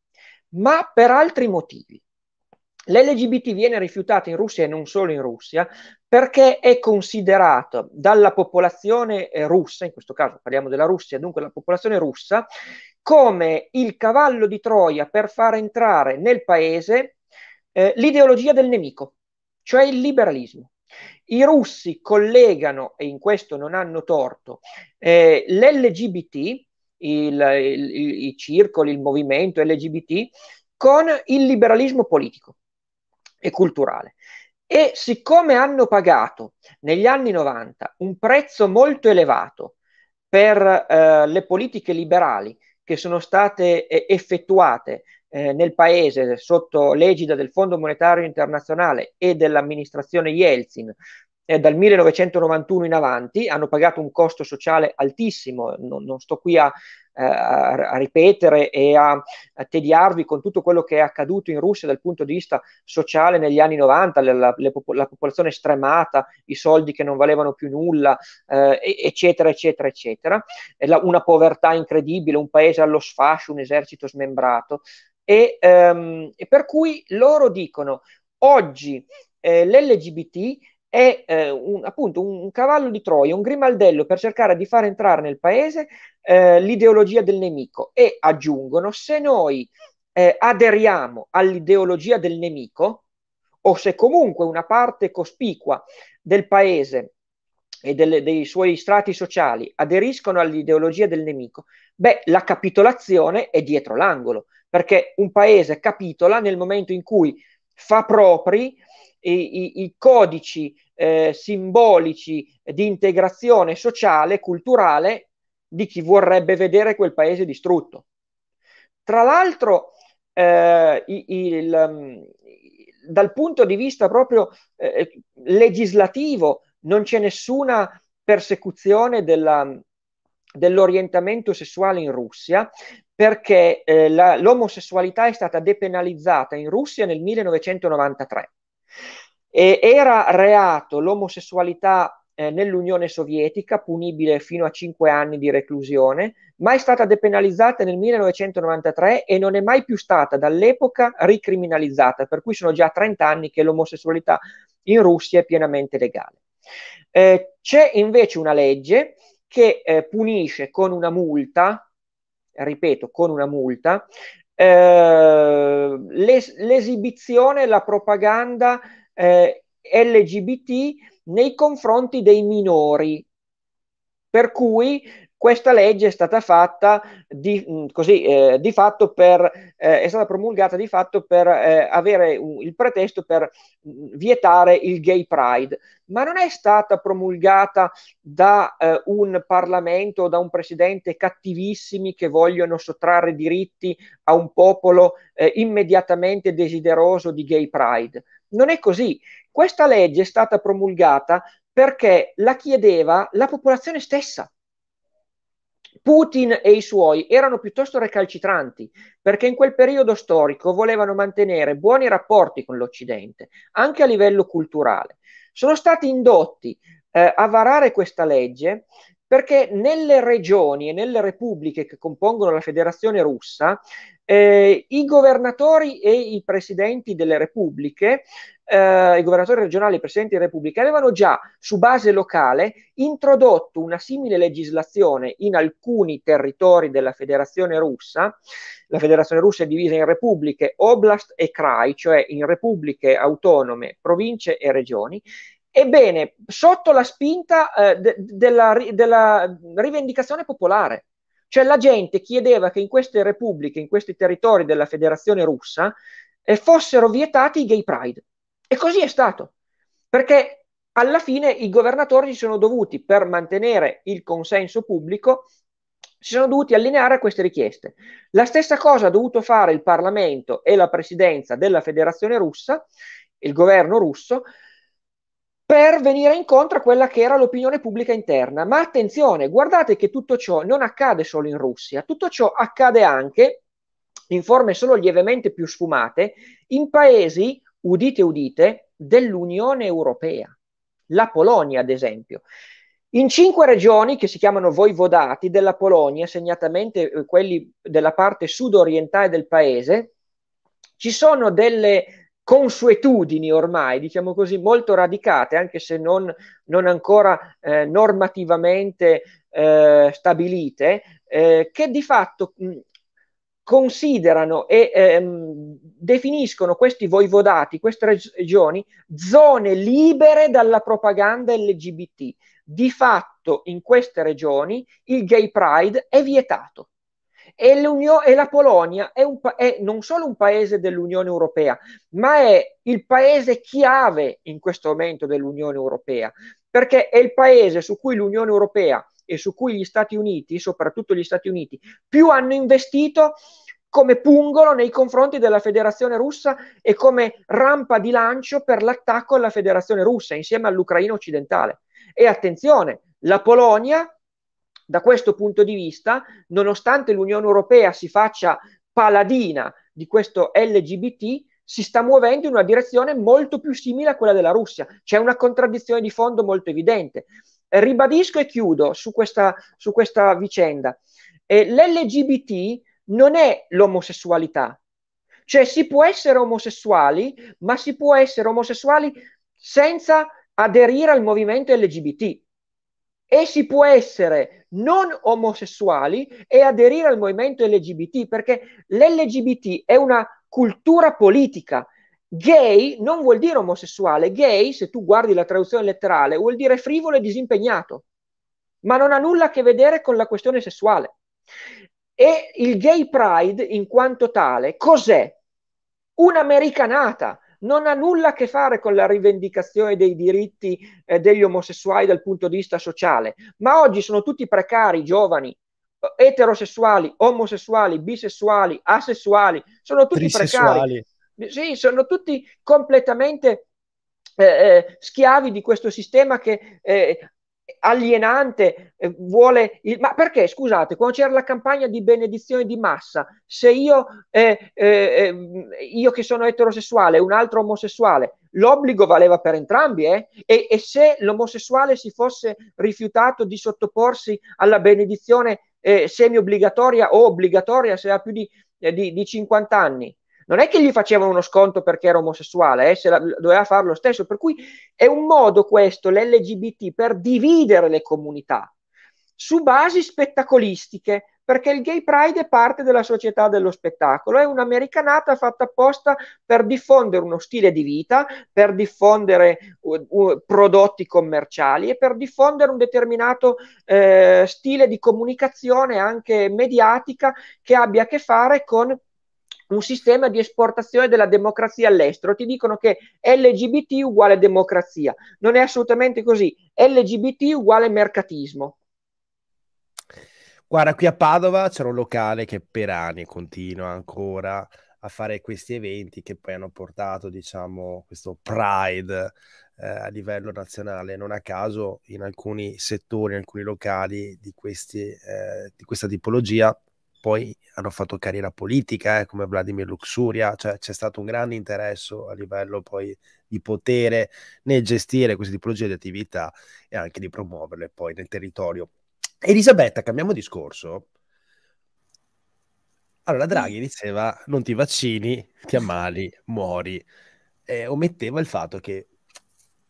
ma per altri motivi. L'LGBT viene rifiutata in Russia e non solo in Russia perché è considerato dalla popolazione eh, russa, in questo caso parliamo della Russia, dunque la popolazione russa, come il cavallo di Troia per far entrare nel paese eh, l'ideologia del nemico, cioè il liberalismo. I russi collegano, e in questo non hanno torto, eh, l'LGBT, il, il, i circoli, il movimento LGBT, con il liberalismo politico e culturale. E siccome hanno pagato negli anni 90 un prezzo molto elevato per eh, le politiche liberali che sono state eh, effettuate eh, nel paese sotto l'egida del Fondo Monetario Internazionale e dell'amministrazione Yeltsin eh, dal 1991 in avanti, hanno pagato un costo sociale altissimo, non, non sto qui a, eh, a, a, ripetere e a, a, tediarvi con tutto quello che è accaduto in Russia dal punto di vista sociale negli anni 90, la, la, la, popolazione stremata, i soldi che non valevano più nulla, eh, eccetera, eccetera, eccetera, una povertà incredibile, un paese allo sfascio, un esercito smembrato. E, ehm, e per cui loro dicono oggi eh, l'LGBT è eh, un, appunto un cavallo di Troia, un grimaldello per cercare di far entrare nel paese eh, l'ideologia del nemico e aggiungono se noi eh, aderiamo all'ideologia del nemico o se comunque una parte cospicua del paese e delle, dei suoi strati sociali aderiscono all'ideologia del nemico, beh, la capitolazione è dietro l'angolo, perché un paese capitola nel momento in cui fa propri i, i codici eh, simbolici di integrazione sociale, culturale di chi vorrebbe vedere quel paese distrutto. Tra l'altro, eh, il, il, mm, dal punto di vista proprio eh, legislativo, non c'è nessuna persecuzione della, dell'orientamento sessuale in Russia perché eh, la, l'omosessualità è stata depenalizzata in Russia nel 1993. E era reato l'omosessualità eh, nell'Unione Sovietica, punibile fino a 5 anni di reclusione, ma è stata depenalizzata nel 1993 e non è mai più stata dall'epoca ricriminalizzata, per cui sono già 30 anni che l'omosessualità in Russia è pienamente legale. Eh, c'è invece una legge che eh, punisce con una multa, ripeto, con una multa, eh, l'es- l'esibizione, la propaganda eh, LGBT nei confronti dei minori. Per cui questa legge è stata fatta di, mm, così, eh, di fatto per, eh, è stata promulgata di fatto per eh, avere un, il pretesto per mm, vietare il gay pride, ma non è stata promulgata da eh, un Parlamento o da un presidente cattivissimi che vogliono sottrarre diritti a un popolo eh, immediatamente desideroso di gay pride. Non è così. Questa legge è stata promulgata perché la chiedeva la popolazione stessa. Putin e i suoi erano piuttosto recalcitranti perché in quel periodo storico volevano mantenere buoni rapporti con l'Occidente, anche a livello culturale. Sono stati indotti eh, a varare questa legge perché nelle regioni e nelle repubbliche che compongono la federazione russa eh, i governatori e i presidenti delle repubbliche, eh, i governatori regionali e i presidenti delle repubbliche, avevano già su base locale introdotto una simile legislazione in alcuni territori della federazione russa. La federazione russa è divisa in repubbliche oblast e krai, cioè in repubbliche autonome, province e regioni, Ebbene, sotto la spinta eh, de- della, ri- della rivendicazione popolare, cioè la gente chiedeva che in queste repubbliche, in questi territori della federazione russa, eh, fossero vietati i gay pride. E così è stato, perché alla fine i governatori si sono dovuti, per mantenere il consenso pubblico, si sono dovuti allineare a queste richieste. La stessa cosa ha dovuto fare il Parlamento e la presidenza della Federazione russa, il governo russo, per venire incontro a quella che era l'opinione pubblica interna. Ma attenzione, guardate che tutto ciò non accade solo in Russia, tutto ciò accade anche, in forme solo lievemente più sfumate, in paesi, udite udite, dell'Unione Europea, la Polonia ad esempio. In cinque regioni che si chiamano voivodati della Polonia, segnatamente eh, quelli della parte sud-orientale del paese, ci sono delle consuetudini ormai, diciamo così, molto radicate, anche se non, non ancora eh, normativamente eh, stabilite, eh, che di fatto mh, considerano e ehm, definiscono questi voivodati, queste regioni, zone libere dalla propaganda LGBT. Di fatto in queste regioni il gay pride è vietato. E, e la Polonia è, un, è non solo un paese dell'Unione Europea, ma è il paese chiave in questo momento dell'Unione Europea, perché è il paese su cui l'Unione Europea e su cui gli Stati Uniti, soprattutto gli Stati Uniti, più hanno investito come pungolo nei confronti della federazione russa e come rampa di lancio per l'attacco alla federazione russa insieme all'Ucraina occidentale. E attenzione, la Polonia da questo punto di vista, nonostante l'Unione Europea si faccia paladina di questo LGBT, si sta muovendo in una direzione molto più simile a quella della Russia. C'è una contraddizione di fondo molto evidente. Eh, ribadisco e chiudo su questa, su questa vicenda. Eh, L'LGBT non è l'omosessualità, cioè si può essere omosessuali, ma si può essere omosessuali senza aderire al movimento LGBT e si può essere non omosessuali e aderire al movimento LGBT, perché l'LGBT è una cultura politica. Gay non vuol dire omosessuale, gay, se tu guardi la traduzione letterale, vuol dire frivolo e disimpegnato, ma non ha nulla a che vedere con la questione sessuale. E il gay pride, in quanto tale, cos'è? Un'americanata non ha nulla a che fare con la rivendicazione dei diritti eh, degli omosessuali dal punto di vista sociale, ma oggi sono tutti precari, giovani, eh, eterosessuali, omosessuali, bisessuali, asessuali, sono tutti precari. Sì, sono tutti completamente eh, eh, schiavi di questo sistema che eh, alienante, eh, vuole il, ma perché scusate, quando c'era la campagna di benedizione di massa, se io, eh, eh, eh, io che sono eterosessuale, un altro omosessuale, l'obbligo valeva per entrambi, eh? e, e se l'omosessuale si fosse rifiutato di sottoporsi alla benedizione eh, semi obbligatoria o obbligatoria se ha più di, eh, di, di 50 anni, non è che gli facevano uno sconto perché era omosessuale, eh, se la, doveva fare lo stesso, per cui è un modo questo, l'LGBT, per dividere le comunità su basi spettacolistiche, perché il gay pride è parte della società dello spettacolo, è un'americanata fatta apposta per diffondere uno stile di vita, per diffondere uh, uh, prodotti commerciali e per diffondere un determinato uh, stile di comunicazione anche mediatica che abbia a che fare con un sistema di esportazione della democrazia all'estero. Ti dicono che LGBT uguale democrazia. Non è assolutamente così. LGBT uguale mercatismo. Guarda, qui a Padova c'era un locale che per anni continua ancora a fare questi eventi che poi hanno portato, diciamo, questo pride eh, a livello nazionale. Non a caso in alcuni settori, in alcuni locali di, questi, eh, di questa tipologia poi hanno fatto carriera politica, eh, come Vladimir Luxuria, cioè c'è stato un grande interesse a livello poi di potere nel gestire queste tipologie di attività e anche di promuoverle poi nel territorio. Elisabetta, cambiamo discorso. Allora mm. Draghi diceva non ti vaccini, ti ammali, muori. E ometteva il fatto che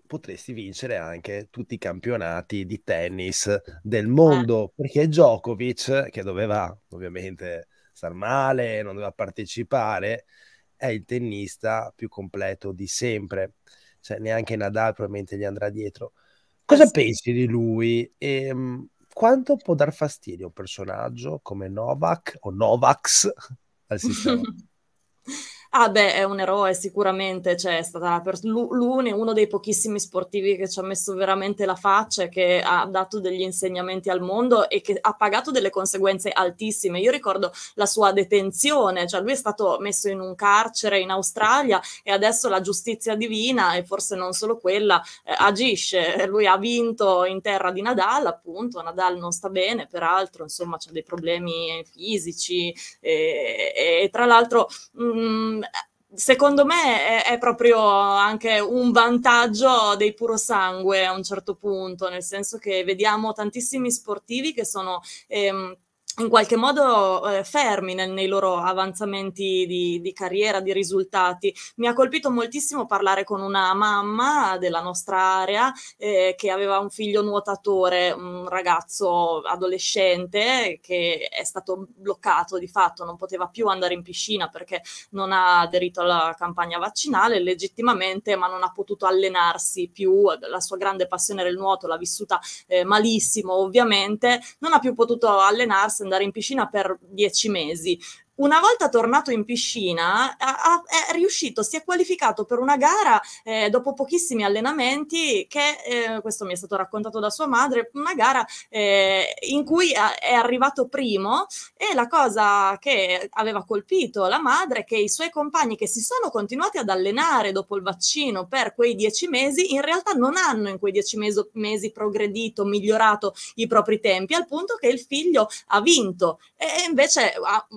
potresti vincere anche tutti i campionati di tennis del mondo, ah. perché Djokovic, che doveva ovviamente star male, non doveva partecipare, è il tennista più completo di sempre, cioè neanche Nadal probabilmente gli andrà dietro. Eh Cosa sì. pensi di lui? E, ehm, quanto può dar fastidio un personaggio come Novak o Novax al sistema? Ah beh, è un eroe sicuramente, cioè è stata per l'une, uno dei pochissimi sportivi che ci ha messo veramente la faccia, che ha dato degli insegnamenti al mondo e che ha pagato delle conseguenze altissime. Io ricordo la sua detenzione, cioè lui è stato messo in un carcere in Australia e adesso la giustizia divina, e forse non solo quella, eh, agisce. Lui ha vinto in terra di Nadal, appunto, Nadal non sta bene, peraltro, insomma, ha dei problemi fisici e, eh, e, e tra l'altro... Mh, mm, secondo me è, è, proprio anche un vantaggio dei purosangue a un certo punto, nel senso che vediamo tantissimi sportivi che sono ehm, in qualche modo eh, fermi nel, nei loro avanzamenti di, di, carriera, di risultati. Mi ha colpito moltissimo parlare con una mamma della nostra area eh, che aveva un figlio nuotatore, un ragazzo adolescente che è stato bloccato di fatto, non poteva più andare in piscina perché non ha aderito alla campagna vaccinale legittimamente, ma non ha potuto allenarsi più. La sua grande passione era il nuoto, l'ha vissuta eh, malissimo ovviamente, non ha più potuto allenarsi andare in piscina per dieci mesi, una volta tornato in piscina, ha, è riuscito, si è qualificato per una gara eh, dopo pochissimi allenamenti, che eh, questo mi è stato raccontato da sua madre, una gara eh, in cui è arrivato primo e la cosa che aveva colpito la madre è che i suoi compagni che si sono continuati ad allenare dopo il vaccino per quei dieci mesi, in realtà non hanno in quei dieci mesi, mesi progredito, migliorato i propri tempi, al punto che il figlio ha vinto. E invece,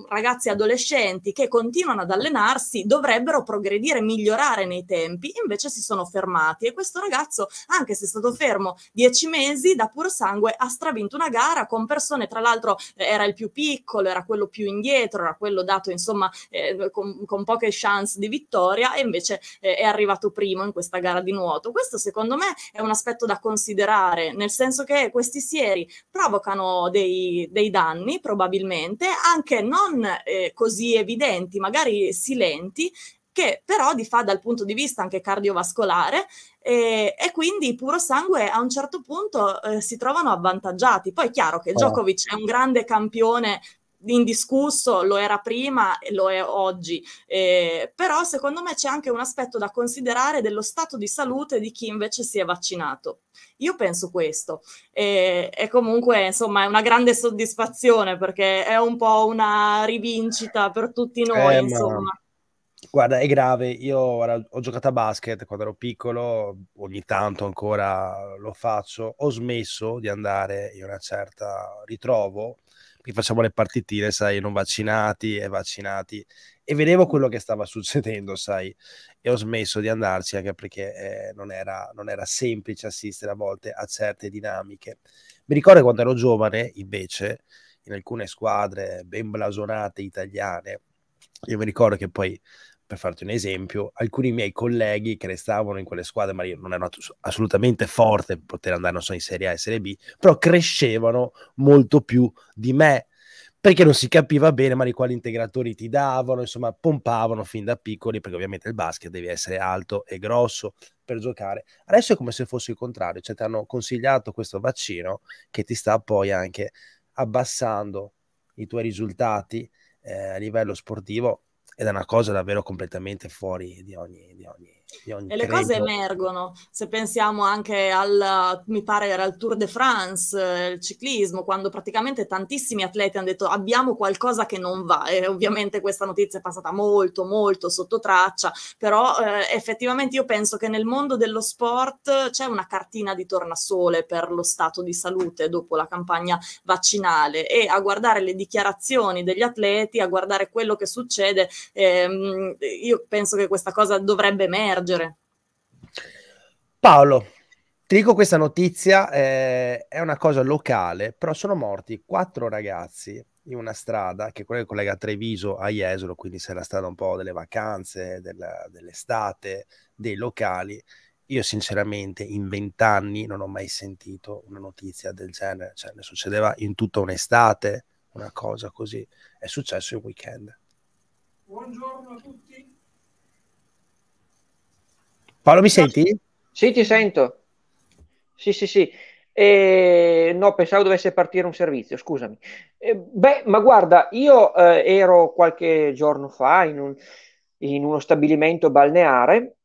ragazzi, adolescenti che continuano ad allenarsi dovrebbero progredire, migliorare nei tempi, invece si sono fermati e questo ragazzo, anche se è stato fermo dieci mesi, da puro sangue ha stravinto una gara con persone, tra l'altro eh, era il più piccolo, era quello più indietro, era quello dato insomma eh, con, con, poche chance di vittoria e invece eh, è arrivato primo in questa gara di nuoto. Questo secondo me è un aspetto da considerare, nel senso che questi sieri provocano dei, dei danni probabilmente, anche non... Eh, così evidenti, magari silenti, che però di fa dal punto di vista anche cardiovascolare eh, e quindi puro sangue a un certo punto eh, si trovano avvantaggiati. Poi è chiaro che certo. Djokovic è un grande campione indiscusso, lo era prima e lo è oggi, eh, però secondo me c'è anche un aspetto da considerare dello stato di salute di chi invece si è vaccinato. Io penso questo e, e comunque insomma è una grande soddisfazione perché è un po' una rivincita per tutti eh, noi eh, insomma. Ma... Guarda, è grave. Io ora, ho giocato a basket quando ero piccolo, ogni tanto ancora lo faccio. Ho smesso di andare in una certa ritrovo che facciamo le partitine, sai, non vaccinati e eh, vaccinati. E vedevo quello che stava succedendo, sai, e ho smesso di andarci anche perché eh, non, era, non era semplice assistere a volte a certe dinamiche. Mi ricordo quando ero giovane, invece, in alcune squadre ben blasonate italiane, io mi ricordo che poi per farti un esempio, alcuni miei colleghi che restavano in quelle squadre, ma non erano assolutamente forte per poter andare non so, in Serie A e Serie B, però crescevano molto più di me perché non si capiva bene ma di quali integratori ti davano, insomma pompavano fin da piccoli perché ovviamente il basket devi essere alto e grosso per giocare. Adesso è come se fosse il contrario, cioè ti hanno consigliato questo vaccino che ti sta poi anche abbassando i tuoi risultati eh, a livello sportivo ed è una cosa davvero completamente fuori di ogni, di ogni e le cose emergono. Se pensiamo anche al, mi pare era il Tour de France, eh, il ciclismo, quando praticamente tantissimi atleti hanno detto abbiamo qualcosa che non va. E ovviamente questa notizia è passata molto, molto sotto traccia, però eh, effettivamente io penso che nel mondo dello sport c'è una cartina di tornasole per lo stato di salute dopo la campagna vaccinale e a guardare le dichiarazioni degli atleti, a guardare quello che succede, ehm, io penso che questa cosa dovrebbe emergere leggere. Paolo, ti dico questa notizia, eh, è una cosa locale, però sono morti quattro ragazzi in una strada che è quella che collega Treviso a Jesolo, quindi se la strada un po' delle vacanze, dell'estate, dei locali. Io sinceramente in vent'anni non ho mai sentito una notizia del genere, cioè ne succedeva in tutta un'estate, una cosa così. È successo il weekend. Buongiorno a tutti. Paolo, mi senti? Sì, ti sento. Sì, sì, sì. Eh, no, pensavo dovesse partire un servizio, scusami. Eh, beh, ma guarda, io eh, ero qualche giorno fa in, un, in, uno stabilimento balneare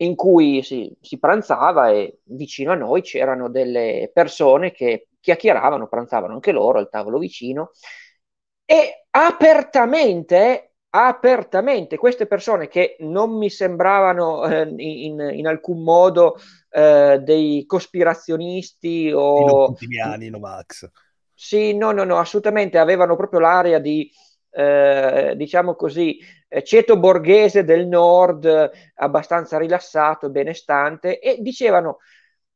in cui si, si, pranzava e vicino a noi c'erano delle persone che chiacchieravano, pranzavano anche loro al tavolo vicino e apertamente apertamente queste persone che non mi sembravano eh, in, in, alcun modo eh, dei cospirazionisti o... Puttiniani, no Max. Sì, no, no, no, assolutamente avevano proprio l'aria di, eh, diciamo così, eh, ceto borghese del nord, abbastanza rilassato, benestante, e dicevano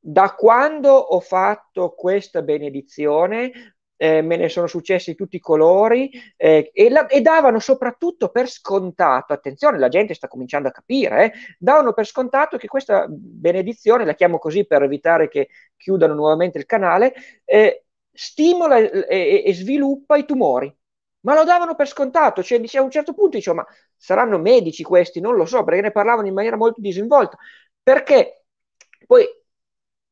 da quando ho fatto questa benedizione eh, me ne sono successi tutti i colori eh, e, la, e, davano soprattutto per scontato, attenzione, la gente sta cominciando a capire, eh, davano per scontato che questa benedizione, la chiamo così per evitare che chiudano nuovamente il canale, eh, stimola eh, e, e sviluppa i tumori ma lo davano per scontato, cioè a un certo punto dicevo oh, ma saranno medici questi, non lo so, perché ne parlavano in maniera molto disinvolta, perché poi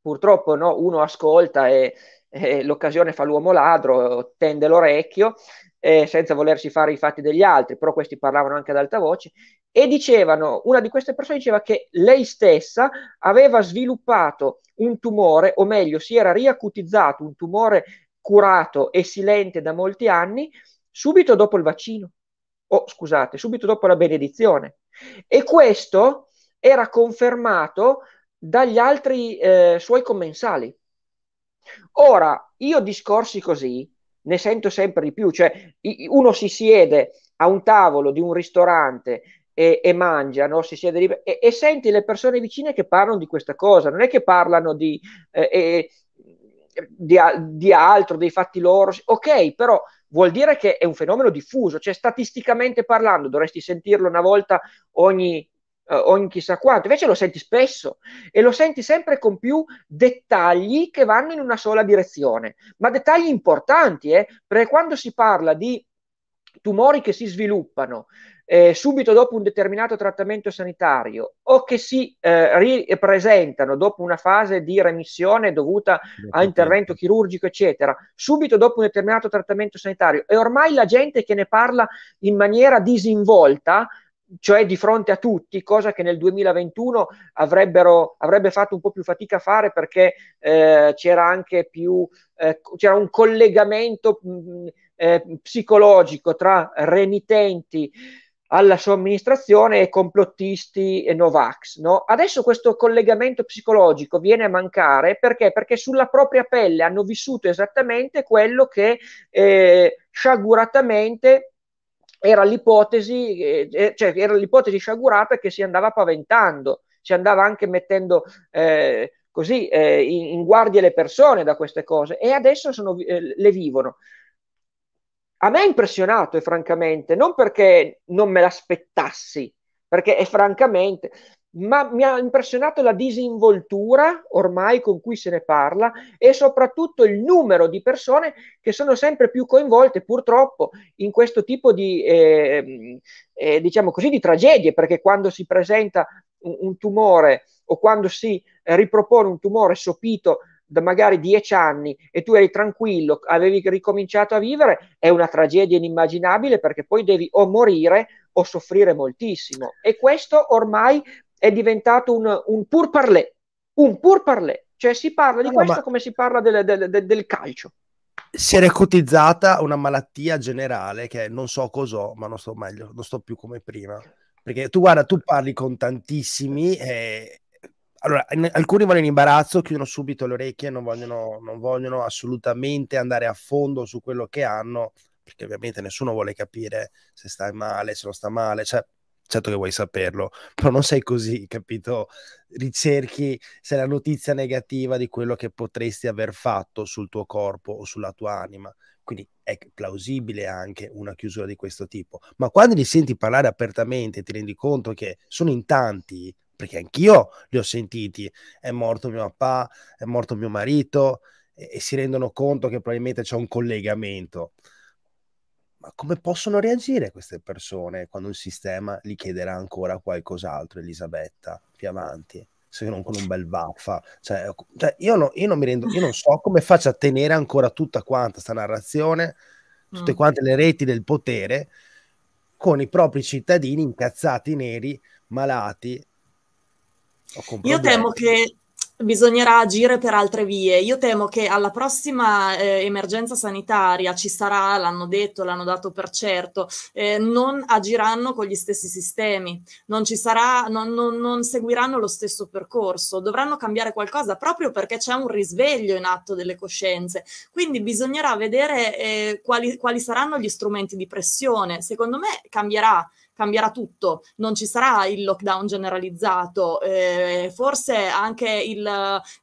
purtroppo no, uno ascolta e eh, l'occasione fa l'uomo ladro, tende l'orecchio eh, senza volersi fare i fatti degli altri, però questi parlavano anche ad alta voce e dicevano, una di queste persone diceva che lei stessa aveva sviluppato un tumore, o meglio, si era riacutizzato un tumore curato e silente da molti anni subito dopo il vaccino, o oh, scusate, subito dopo la benedizione. E questo era confermato dagli altri eh, suoi commensali. Ora, io discorsi così ne sento sempre di più, cioè uno si siede a un tavolo di un ristorante e, e mangia, no? si siede lì, e, e, senti le persone vicine che parlano di questa cosa, non è che parlano di, eh, eh, di, di altro, dei fatti loro, ok, però vuol dire che è un fenomeno diffuso, cioè statisticamente parlando dovresti sentirlo una volta ogni eh, ogni chissà quanto, invece lo senti spesso e lo senti sempre con più dettagli che vanno in una sola direzione, ma dettagli importanti, eh? perché quando si parla di tumori che si sviluppano eh, subito dopo un determinato trattamento sanitario o che si eh, ripresentano dopo una fase di remissione dovuta a intervento certo. chirurgico, eccetera, subito dopo un determinato trattamento sanitario. E ormai la gente che ne parla in maniera disinvolta cioè di fronte a tutti, cosa che nel 2021 avrebbe fatto un po' più fatica a fare perché eh, c'era anche più, eh, c'era un collegamento mh, mm, mm, eh, psicologico tra renitenti alla somministrazione e complottisti e Novax. No? Adesso questo collegamento psicologico viene a mancare perché? Perché sulla propria pelle hanno vissuto esattamente quello che eh, sciaguratamente era l'ipotesi, eh, eh, cioè era l'ipotesi sciagurata che si andava paventando, si andava anche mettendo eh, così eh, in, in, guardia le persone da queste cose e adesso sono, eh, le vivono. A me ha impressionato, e francamente, non perché non me l'aspettassi, perché è francamente, ma mi ha impressionato la disinvoltura ormai con cui se ne parla e soprattutto il numero di persone che sono sempre più coinvolte purtroppo in questo tipo di, eh, eh, diciamo così, di tragedie, perché quando si presenta un, un tumore o quando si ripropone un tumore sopito da magari dieci anni e tu eri tranquillo, avevi ricominciato a vivere, è una tragedia inimmaginabile perché poi devi o morire o soffrire moltissimo. E questo ormai è diventato un, un pur parlé, un pur parlé, cioè si parla di no, questo ma... come si parla del, del, del, del calcio si è recotizzata una malattia generale che non so cos'ho, ma non sto meglio, non sto più come prima. Perché tu guarda, tu parli con tantissimi e allora in, alcuni vogliono imbarazzo, chiudono subito le orecchie, non vogliono, non vogliono assolutamente andare a fondo su quello che hanno, perché ovviamente nessuno vuole capire se stai male, se non sta male, cioè certo che vuoi saperlo, però non sei così, capito? Ricerchi se la notizia negativa di quello che potresti aver fatto sul tuo corpo o sulla tua anima. Quindi è plausibile anche una chiusura di questo tipo. Ma quando li senti parlare apertamente ti rendi conto che sono in tanti, perché anch'io li ho sentiti, è morto mio papà, è morto mio marito, e, e si rendono conto che probabilmente c'è un collegamento ma come possono reagire queste persone quando il sistema gli chiederà ancora qualcos'altro, Elisabetta, più avanti? Se non con un bel vaffa? cioè, eh, cioè io, no, io, non mi rendo, io non so come faccia a tenere ancora tutta quanta questa narrazione, tutte mm. quante le reti del potere, con i propri cittadini incazzati, neri, malati. Io temo che bisognerà agire per altre vie. Io temo che alla prossima eh, emergenza sanitaria ci sarà, l'hanno detto, l'hanno dato per certo, eh, non agiranno con gli stessi sistemi, non, sarà, non, non, non seguiranno lo stesso percorso, dovranno cambiare qualcosa proprio perché c'è un risveglio in atto delle coscienze. Quindi bisognerà vedere eh, quali, quali saranno gli strumenti di pressione. Secondo me cambierà cambierà tutto, non ci sarà il lockdown generalizzato, eh, forse anche il,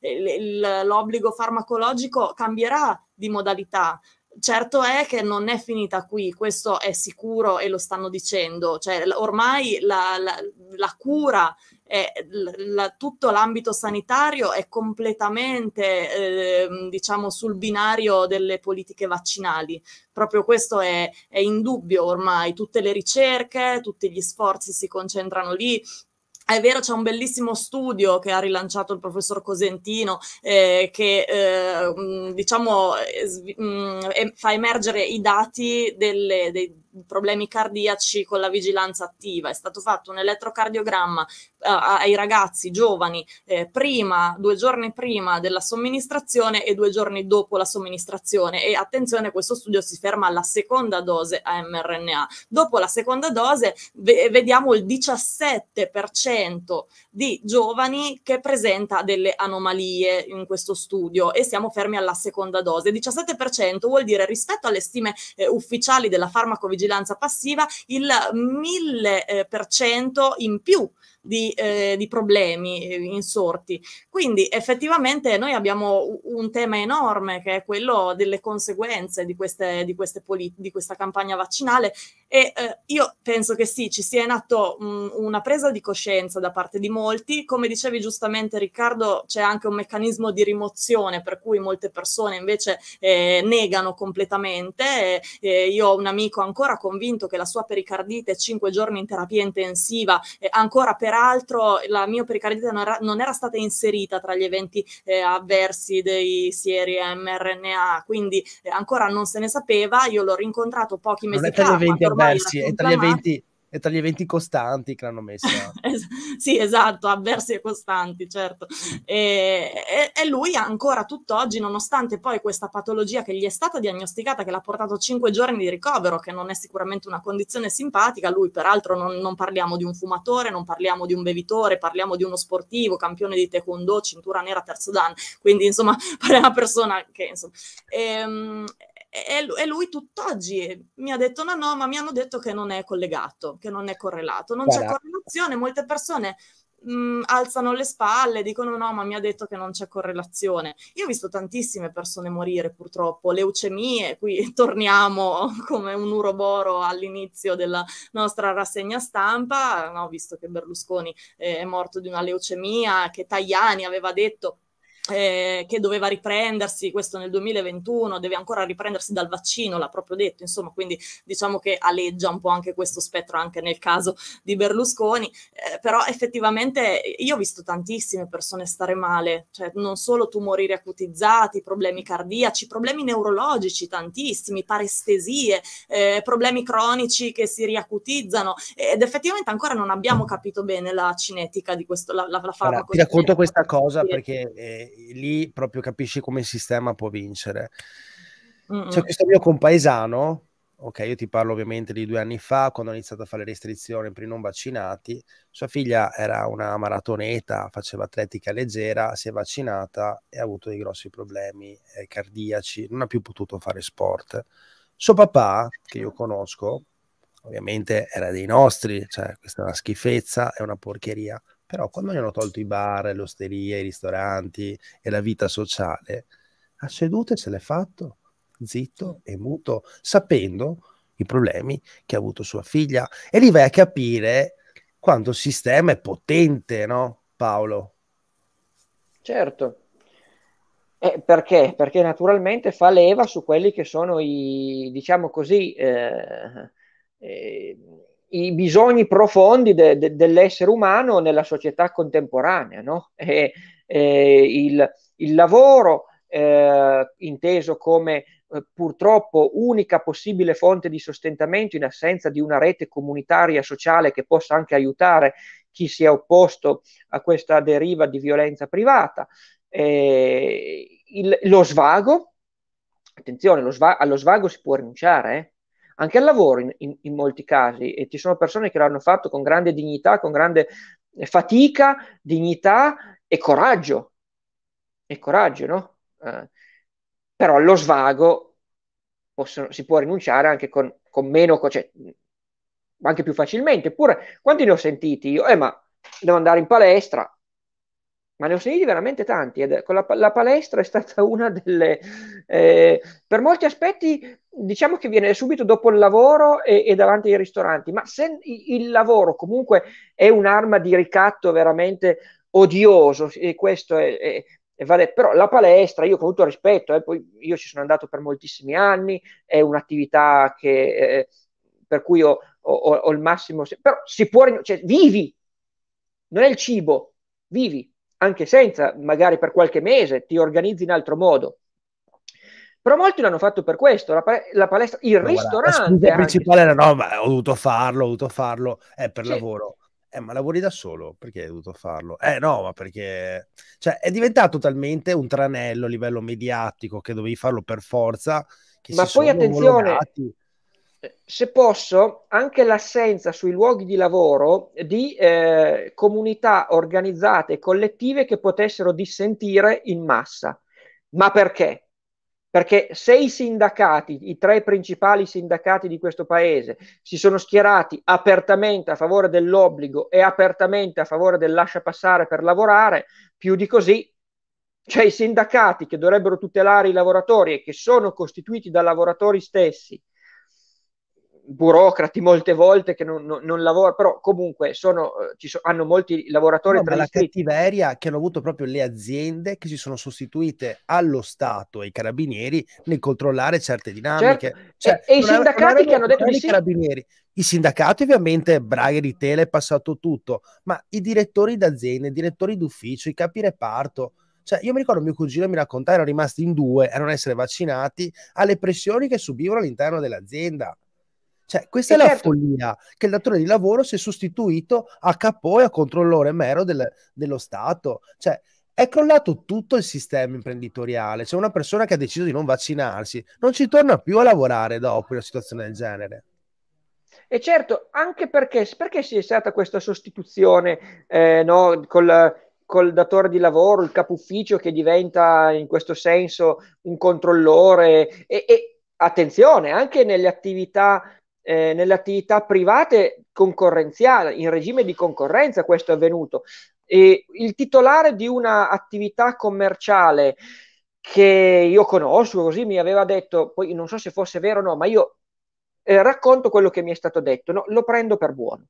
il, l'obbligo farmacologico cambierà di modalità, certo è che non è finita qui, questo è sicuro e lo stanno dicendo, cioè, ormai la, la, la cura è, la, tutto l'ambito sanitario è completamente eh, diciamo sul binario delle politiche vaccinali. Proprio questo è, è dubbio ormai, tutte le ricerche, tutti gli sforzi si concentrano lì, è vero, c'è un bellissimo studio che ha rilanciato il professor Cosentino eh, che eh, diciamo, eh, mm, fa emergere i dati delle, dei problemi cardiaci con la vigilanza attiva. È stato fatto un elettrocardiogramma ai ragazzi giovani eh, prima, due giorni prima della somministrazione e due giorni dopo la somministrazione. E attenzione, questo studio si ferma alla seconda dose a mRNA. Dopo la seconda dose ve- vediamo il 17% di giovani che presenta delle anomalie in questo studio e siamo fermi alla seconda dose. 17% vuol dire rispetto alle stime eh, ufficiali della farmacovigilanza passiva il 1000% eh, in più di, eh, di problemi eh, insorti. Quindi effettivamente noi abbiamo un tema enorme che è quello delle conseguenze di, queste, di, queste polit- di questa campagna vaccinale e eh, io penso che sì, ci sia in atto mh, mm, una presa di coscienza da parte di molti. Come dicevi giustamente Riccardo, c'è anche un meccanismo di rimozione per cui molte persone invece eh, negano completamente. Eh, eh io ho un amico ancora convinto che la sua pericardite, 5 giorni in terapia intensiva, eh, ancora peraltro la mia pericardite non era, non era stata inserita tra gli eventi eh, avversi dei sieri mRNA, quindi ancora non se ne sapeva. Io l'ho rincontrato pochi mesi fa avversi e tra, eventi, e tra, gli eventi, costanti che l'hanno messa. sì, esatto, avversi e costanti, certo. E, e, e lui ancora tutt'oggi, nonostante poi questa patologia che gli è stata diagnosticata, che l'ha portato cinque giorni di ricovero, che non è sicuramente una condizione simpatica, lui peraltro non, non parliamo di un fumatore, non parliamo di un bevitore, parliamo di uno sportivo, campione di taekwondo, cintura nera, terzo dan, quindi insomma parliamo una persona che... Insomma, ehm, e, lui tutt'oggi mi ha detto no no ma mi hanno detto che non è collegato che non è correlato non Guarda. c'è correlazione molte persone mh, alzano le spalle dicono no ma mi ha detto che non c'è correlazione io ho visto tantissime persone morire purtroppo leucemie qui torniamo come un uroboro all'inizio della nostra rassegna stampa no, visto che Berlusconi eh, è morto di una leucemia che Tajani aveva detto eh, che doveva riprendersi, questo nel 2021, deve ancora riprendersi dal vaccino, l'ha proprio detto, insomma, quindi diciamo che aleggia un po' anche questo spettro anche nel caso di Berlusconi, eh, però effettivamente io ho visto tantissime persone stare male, cioè non solo tumori acutizzati, problemi cardiaci, problemi neurologici tantissimi, parestesie, eh, problemi cronici che si riacutizzano ed effettivamente ancora non abbiamo capito bene la cinetica di questo, la, la, la farmacogenetica. Allora, ti racconto questa cosa perché eh, lì proprio capisci come il sistema può vincere. Mm-mm. C'è cioè, questo mio compaesano, ok, io ti parlo ovviamente di due anni fa, quando ho iniziato a fare le restrizioni per i non vaccinati, sua figlia era una maratoneta, faceva atletica leggera, si è vaccinata e ha avuto dei grossi problemi eh, cardiaci, non ha più potuto fare sport. Suo papà, che io conosco, ovviamente era dei nostri, cioè questa è una schifezza, è una porcheria, però quando gli hanno tolto i bar, le osterie, i ristoranti e la vita sociale, a sedute ce l'è fatto, zitto e muto, sapendo i problemi che ha avuto sua figlia. E lì vai a capire quanto il sistema è potente, no Paolo? Certo. Eh, perché? Perché naturalmente fa leva su quelli che sono i, diciamo così, eh, eh, i bisogni profondi de, de, dell'essere umano nella società contemporanea, no? e, e il, il, lavoro eh, inteso come eh, purtroppo unica possibile fonte di sostentamento in assenza di una rete comunitaria sociale che possa anche aiutare chi si è opposto a questa deriva di violenza privata, eh, il, lo svago, attenzione, lo sva- allo svago si può rinunciare, Eh? anche al lavoro in, in, in molti casi e ci sono persone che l'hanno fatto con grande dignità, con grande eh, fatica, dignità e coraggio. E coraggio, no? Eh, però allo svago possono, si può rinunciare anche con, con meno, cioè, anche più facilmente. Eppure, quanti ne ho sentiti io? Eh, ma devo andare in palestra, ma ne ho sentiti veramente tanti. la, la, palestra è stata una delle... Eh, per molti aspetti diciamo che viene subito dopo il lavoro e, e davanti ai ristoranti, ma se il lavoro comunque è un'arma di ricatto veramente odioso, e questo è, è Vale, però la palestra, io con tutto rispetto, eh, io ci sono andato per moltissimi anni, è un'attività che, eh, per cui ho, ho, ho, il massimo, però si può, cioè, vivi, non è il cibo, vivi, anche senza, magari per qualche mese, ti organizzi in altro modo. Però molti l'hanno fatto per questo, la, pa- la palestra, il no, ristorante. La principale era no, ma ho dovuto farlo, ho dovuto farlo, è eh, per sì. lavoro. Eh, ma lavori da solo, perché hai dovuto farlo? Eh no, ma perché... Cioè, è diventato talmente un tranello a livello mediatico che dovevi farlo per forza. ma poi attenzione, omologati se posso, anche l'assenza sui luoghi di lavoro di eh, comunità organizzate e collettive che potessero dissentire in massa. Ma perché? Perché se i sindacati, i tre principali sindacati di questo paese, si sono schierati apertamente a favore dell'obbligo e apertamente a favore del lascia passare per lavorare, più di così cioè i sindacati che dovrebbero tutelare i lavoratori e che sono costituiti da lavoratori stessi burocrati molte volte che non, non, non lavorano, però comunque sono, eh, ci so, hanno molti lavoratori no, tra ma la cattiveria che hanno avuto proprio le aziende che si sono sostituite allo Stato e ai carabinieri nel controllare certe dinamiche. Certo. Cioè, e, e i sindacati che hanno detto di sì. Carabinieri. I sindacati ovviamente, braghe di Tele, è passato tutto, ma i direttori d'azienda, i direttori d'ufficio, i capi reparto, cioè, io mi ricordo mio cugino mi raccontava, erano rimasti in due a non essere vaccinati alle pressioni che subivano all'interno dell'azienda. Cioè, questa e è certo. la follia, che il datore di lavoro si è sostituito a capo e a controllore mero del, dello Stato. Cioè, è crollato tutto il sistema imprenditoriale. C'è una persona che ha deciso di non vaccinarsi, non ci torna più a lavorare dopo una situazione del genere. E certo, anche perché, perché si è stata questa sostituzione eh, no, col, col, datore di lavoro, il capo ufficio che diventa in questo senso un controllore e, e attenzione, anche nelle attività eh, nelle attività private concorrenziali, in regime di concorrenza questo è avvenuto. E il titolare di un'attività commerciale che io conosco, così mi aveva detto, poi non so se fosse vero o no, ma io eh, racconto quello che mi è stato detto, no? lo prendo per buono.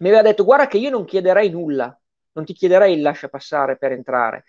Mi aveva detto, guarda che io non chiederei nulla, non ti chiederei il lascia passare per entrare,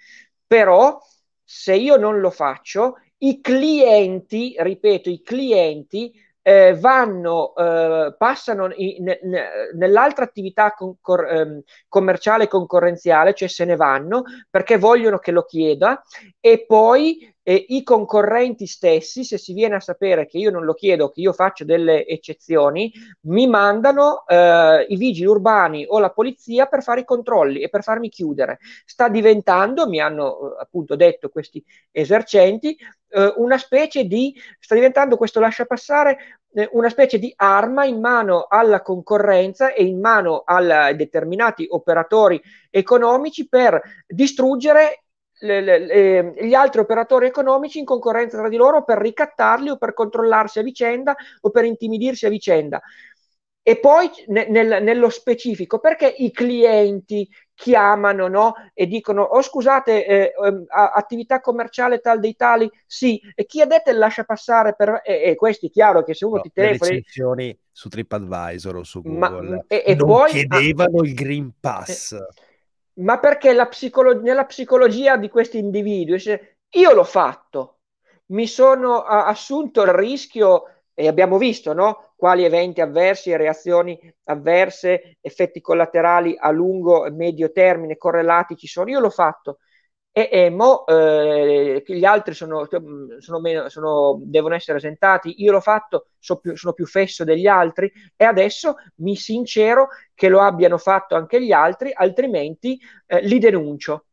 però se io non lo faccio, i clienti, ripeto, i clienti eh, vanno, eh, passano in, in, nell'altra attività concor- ehm, commerciale concorrenziale, cioè se ne vanno perché vogliono che lo chieda e poi e i concorrenti stessi, se si viene a sapere che io non lo chiedo, che io faccio delle eccezioni, mi mandano eh, i vigili urbani o la polizia per fare i controlli e per farmi chiudere. Sta diventando, mi hanno eh, appunto detto questi esercenti, eh, una specie di, sta diventando questo lascia passare eh, una specie di arma in mano alla concorrenza e in mano a determinati operatori economici per distruggere le, le, gli altri operatori economici in concorrenza tra di loro per ricattarli o per controllarsi a vicenda o per intimidirsi a vicenda. E poi ne, nel, nello specifico, perché i clienti chiamano no? e dicono, oh scusate, eh, ehm, attività commerciale tal dei tali, sì, e chi ha detto lascia passare per... E, eh, questo è chiaro che se uno no, ti telefona... Le recensioni su TripAdvisor o su Google Ma, e, e non poi, ah, chiedevano ah, il Green Pass. Eh, ma perché psicolo- nella psicologia di questi individui, cioè, io l'ho fatto, mi sono a- assunto il rischio e abbiamo visto no? quali eventi avversi e reazioni avverse, effetti collaterali a lungo e medio termine correlati ci sono. Io l'ho fatto, e emo, eh, gli altri sono, mm, sono meno, sono, devono essere esentati, io l'ho fatto, so più, sono più fesso degli altri e adesso mi sincero che lo abbiano fatto anche gli altri, altrimenti eh, li denuncio.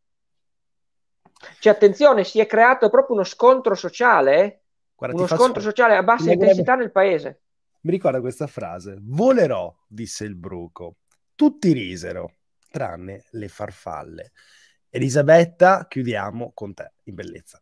Cioè attenzione, si è creato proprio uno scontro sociale, eh? Guarda, uno scontro sociale a bassa intensità nel paese. Mi ricorda questa frase, volerò, disse il bruco. Tutti risero, tranne le farfalle. Elisabetta, chiudiamo con te in bellezza.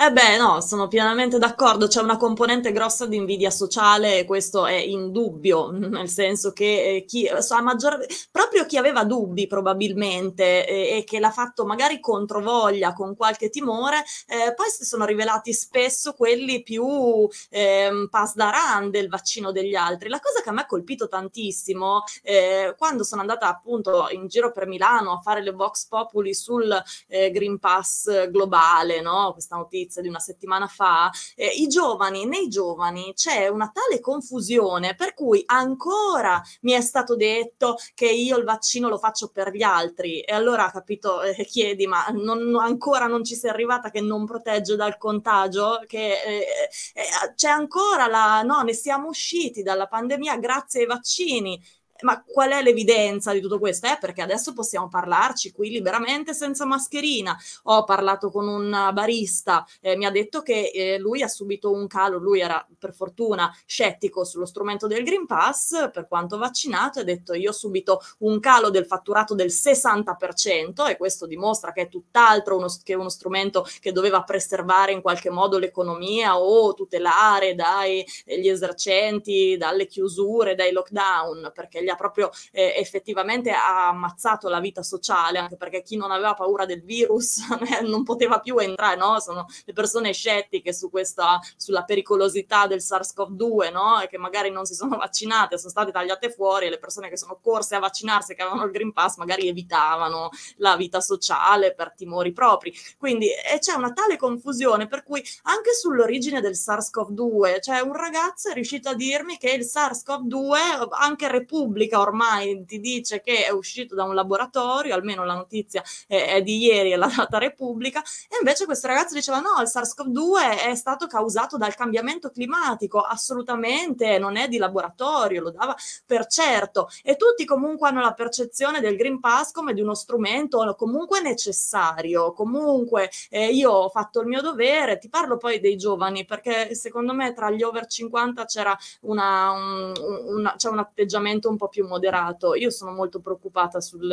Eh beh, no, sono pienamente d'accordo. C'è una componente grossa di invidia sociale, e questo è indubbio, nel senso che eh, chi, eh, maggior, proprio chi aveva dubbi probabilmente eh, e che l'ha fatto magari controvoglia, con qualche timore, eh, poi si sono rivelati spesso quelli più eh, run del vaccino degli altri. La cosa che a me ha colpito tantissimo, eh, quando sono andata appunto in giro per Milano a fare le Vox Populi sul eh, Green Pass globale, no? Questa notizia di una settimana fa, eh, i giovani, nei giovani c'è una tale confusione per cui ancora mi è stato detto che io il vaccino lo faccio per gli altri e allora capito eh, chiedi ma non, ancora non ci sei arrivata che non protegge dal contagio che eh, eh, c'è ancora la no ne siamo usciti dalla pandemia grazie ai vaccini ma qual è l'evidenza di tutto questo? È perché adesso possiamo parlarci qui liberamente senza mascherina. Ho parlato con un barista, eh, mi ha detto che eh, lui ha subito un calo, lui era per fortuna scettico sullo strumento del Green Pass, per quanto vaccinato, ha detto io ho subito un calo del fatturato del 60% e questo dimostra che è tutt'altro uno, che uno strumento che doveva preservare in qualche modo l'economia o tutelare dagli eh, esercenti, dalle chiusure, dai lockdown, perché gli gli ha proprio eh, effettivamente ammazzato la vita sociale, anche perché chi non aveva paura del virus non poteva più entrare, no? Sono le persone scettiche su questa, sulla pericolosità del SARS-CoV-2, no? E che magari non si sono vaccinate, sono state tagliate fuori e le persone che sono corse a vaccinarsi, che avevano il Green Pass, magari evitavano la vita sociale per timori propri. Quindi c'è una tale confusione per cui anche sull'origine del SARS-CoV-2, cioè un ragazzo è riuscito a dirmi che il SARS-CoV-2, anche Repubblica, pubblica ormai ti dice che è uscito da un laboratorio, almeno la notizia è, è di ieri, è la data Repubblica, e invece questo ragazzo diceva no, il SARS-CoV-2 è stato causato dal cambiamento climatico, assolutamente non è di laboratorio, lo dava per certo. E tutti comunque hanno la percezione del Green Pass come di uno strumento comunque necessario, comunque eh, io ho fatto il mio dovere, ti parlo poi dei giovani, perché secondo me tra gli over 50 c'era una, un, una, c'è un atteggiamento un po' po' più moderato. Io sono molto preoccupata sul,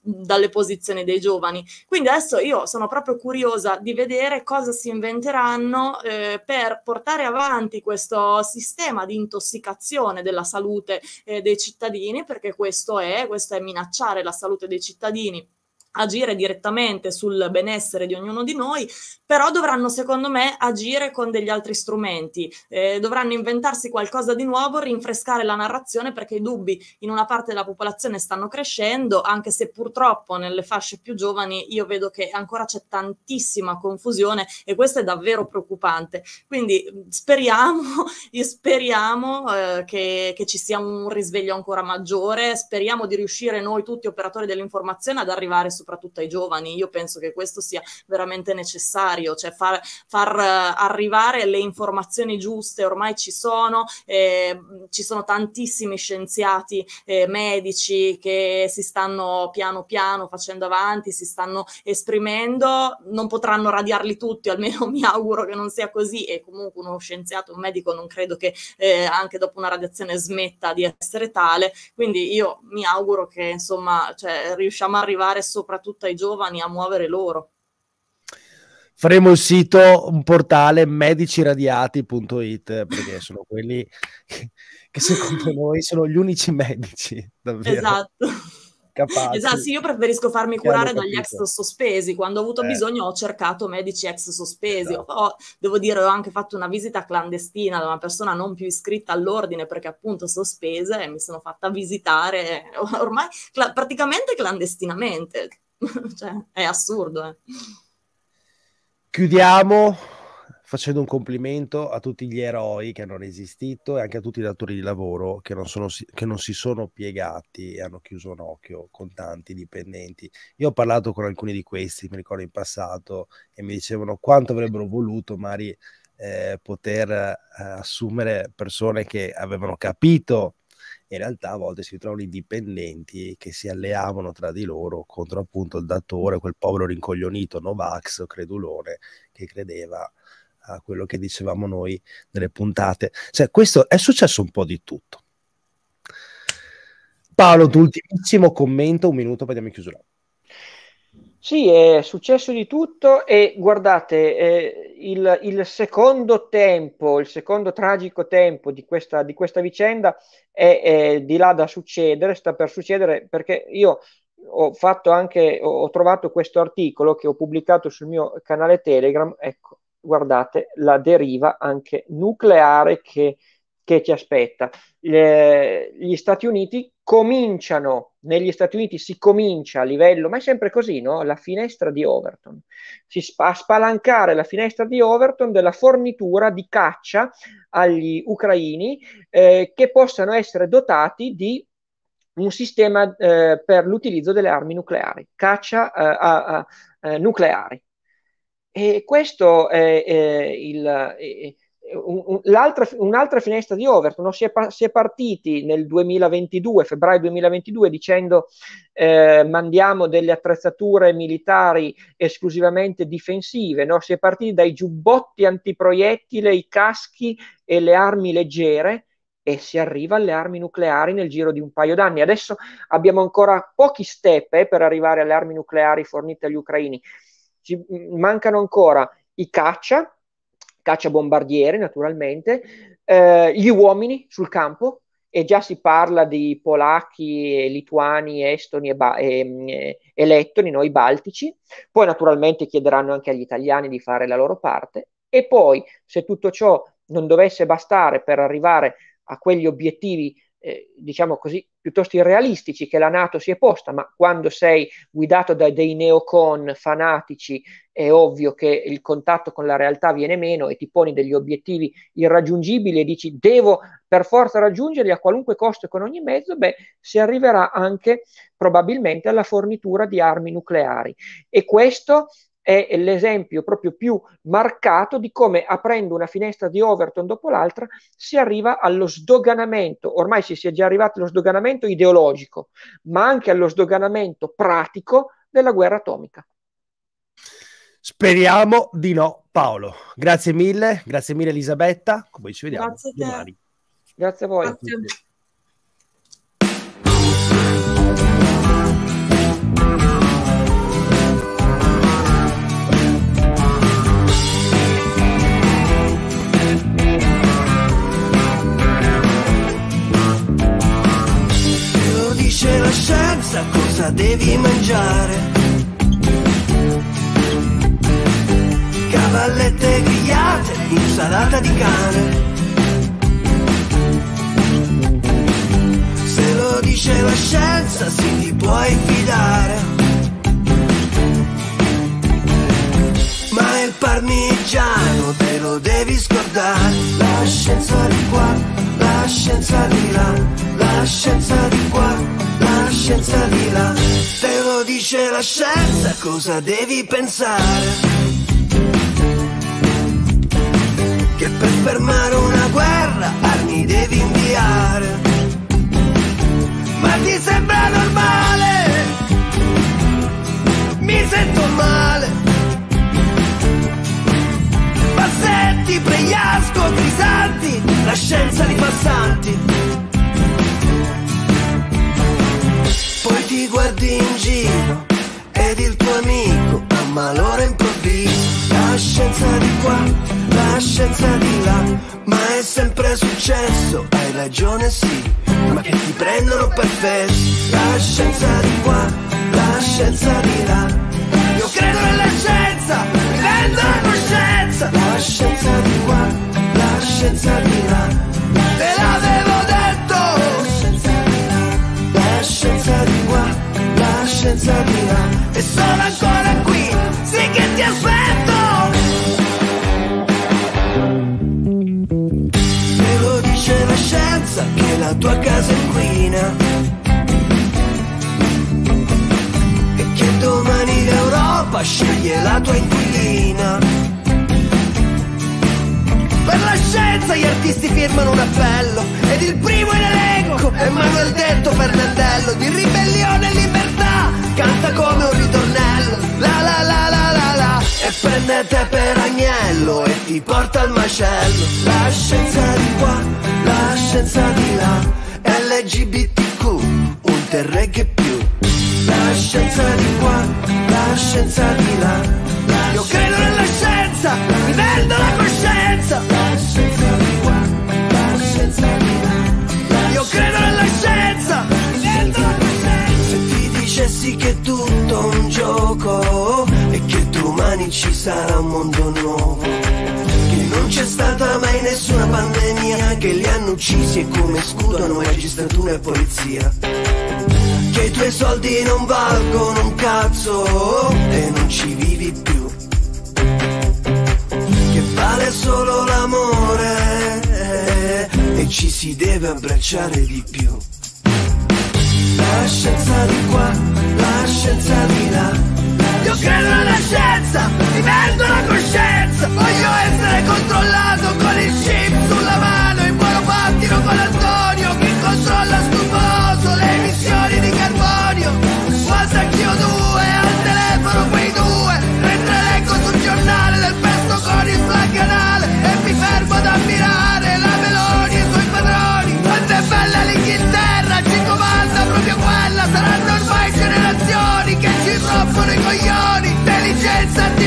dalle posizioni dei giovani. Quindi adesso io sono proprio curiosa di vedere cosa si inventeranno eh, per portare avanti questo sistema di intossicazione della salute eh, dei cittadini, perché questo è, questo è minacciare la salute dei cittadini agire direttamente sul benessere di ognuno di noi, però dovranno secondo me agire con degli altri strumenti, eh, dovranno inventarsi qualcosa di nuovo, rinfrescare la narrazione perché i dubbi in una parte della popolazione stanno crescendo, anche se purtroppo nelle fasce più giovani io vedo che ancora c'è tantissima confusione e questo è davvero preoccupante. Quindi speriamo, speriamo eh, che, che ci sia un risveglio ancora maggiore, speriamo di riuscire noi tutti operatori dell'informazione ad arrivare su soprattutto ai giovani. Io penso che questo sia veramente necessario, cioè far, far eh, arrivare le informazioni giuste, ormai ci sono, eh, ci sono tantissimi scienziati eh, medici che si stanno piano piano facendo avanti, si stanno esprimendo, non potranno radiarli tutti, almeno mi auguro che non sia così e comunque uno scienziato, un medico non credo che eh, anche dopo una radiazione smetta di essere tale, quindi io mi auguro che insomma cioè, riusciamo a arrivare sopra soprattutto ai giovani a muovere loro. Faremo il sito, un portale mediciradiati.it perché sono quelli che secondo noi sono gli unici medici, davvero. Esatto. Capaci. Esatto, sì, io preferisco farmi curare dagli ex sospesi. Quando ho avuto eh. bisogno ho cercato medici ex sospesi. Esatto. Ho, devo dire, ho anche fatto una visita clandestina da una persona non più iscritta all'ordine perché appunto sospese e mi sono fatta visitare eh, ormai cl- praticamente clandestinamente. cioè, è assurdo. Eh. Chiudiamo facendo un complimento a tutti gli eroi che hanno resistito e anche a tutti i datori di lavoro che non, sono, che non si sono piegati e hanno chiuso un occhio con tanti dipendenti. Io ho parlato con alcuni di questi, mi ricordo in passato, e mi dicevano quanto avrebbero voluto magari eh, poter eh, assumere persone che avevano capito in realtà a volte si ritrovano i dipendenti che si alleavano tra di loro contro appunto il datore, quel povero rincoglionito Novax credulone che credeva a quello che dicevamo noi nelle puntate. Cioè, questo è successo un po' di tutto. Paolo, tuo ultimissimo commento, un minuto, poi andiamo in chiusura. Sì, è successo di tutto e guardate, eh, il, il, secondo tempo, il secondo tragico tempo di questa, di questa vicenda è, è, di là da succedere, sta per succedere perché io ho fatto anche, ho, ho trovato questo articolo che ho pubblicato sul mio canale Telegram, ecco, guardate la deriva anche nucleare che che ci aspetta. Le, gli Stati Uniti cominciano, negli Stati Uniti si comincia a livello, ma è sempre così, no? La finestra di Overton. Si spa- a spalancare la finestra di Overton della fornitura di caccia agli ucraini eh, che possano essere dotati di un sistema eh, per l'utilizzo delle armi nucleari, caccia eh, a, a, eh, nucleari. E questo è, è il... È, L'altra, un'altra finestra di Overton, no? si, è, si, è, partiti nel 2022, febbraio 2022, dicendo eh, mandiamo delle attrezzature militari esclusivamente difensive, no? si è partiti dai giubbotti antiproiettile, i caschi e le armi leggere e si arriva alle armi nucleari nel giro di un paio d'anni. Adesso abbiamo ancora pochi step eh, per arrivare alle armi nucleari fornite agli ucraini. Ci mancano ancora i caccia, cacciabombardiere naturalmente, eh, gli uomini sul campo, e già si parla di polacchi, lituani, estoni e, ba- e, e lettoni, noi baltici, poi naturalmente chiederanno anche agli italiani di fare la loro parte, e poi se tutto ciò non dovesse bastare per arrivare a quegli obiettivi eh, diciamo così, piuttosto irrealistici che la Nato si è posta, ma quando sei guidato da dei neocon fanatici è ovvio che il contatto con la realtà viene meno e ti poni degli obiettivi irraggiungibili e dici devo per forza raggiungerli a qualunque costo e con ogni mezzo, beh, si arriverà anche probabilmente alla fornitura di armi nucleari. E questo è l'esempio proprio più marcato di come aprendo una finestra di Overton dopo l'altra si arriva allo sdoganamento, ormai si sia già arrivato allo sdoganamento ideologico, ma anche allo sdoganamento pratico della guerra atomica. Speriamo di no, Paolo. Grazie mille, grazie mille Elisabetta, poi ci vediamo grazie domani. Grazie a voi. Grazie. dice la scienza cosa devi mangiare. Cavallette grigliate, insalata di cane. Se lo dice la scienza, si ti puoi fidare. Ma il parmigiano te lo devi scordare. La scienza di qua, la scienza di là, la scienza di qua scienza di là, te lo dice la scienza cosa devi pensare. Che per fermare una guerra armi devi inviare. Ma ti sembra normale? Mi sento male. Passetti, Pregliasco, Crisanti, la scienza di passanti. ti guardi in giro ed il tuo amico ha malore improvviso. La scienza di qua, la scienza di là, ma è sempre successo, hai ragione sì, ma che ti prendono per fesso. La scienza di qua, la scienza di là, io credo nella scienza, mi vendo la coscienza. La scienza di qua, la scienza di là. senza via e sono ancora qui, sì che ti aspetto. Me lo dice la scienza che la tua casa è inquina e che domani l'Europa sceglie la tua inquilina. Per la scienza gli artisti firmano un appello Ed il primo in elenco è Manuel Detto Fernandello Di ribellione e libertà Canta come un ritornello, la la la la la la E prendete per agnello e ti porta al macello La scienza di qua, la scienza di là LGBTQ, un terre che più La scienza di qua, la scienza di là Io credo nella scienza, mi vendo la coscienza pensi che è tutto un gioco e che domani ci sarà un mondo nuovo. Che non c'è stata mai nessuna pandemia che li hanno uccisi e come scudano magistratura e polizia. Che i tuoi soldi non valgono un cazzo e non ci vivi più. Che vale solo l'amore e ci si deve abbracciare di più. La scienza di qua, la scienza di là. Io credo alla scienza, mi perdo la coscienza. Voglio essere controllato con il chip sulla mano, in buono pattino con la torre. senza te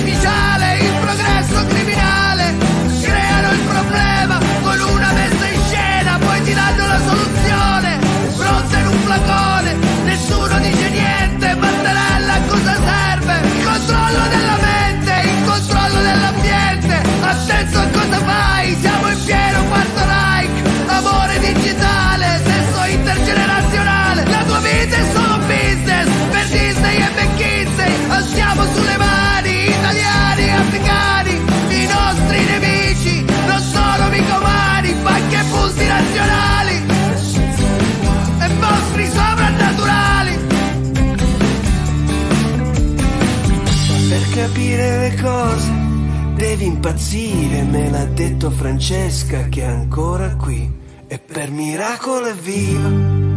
cosa devi impazzire, me l'ha detto Francesca che è ancora qui e per miracolo è viva.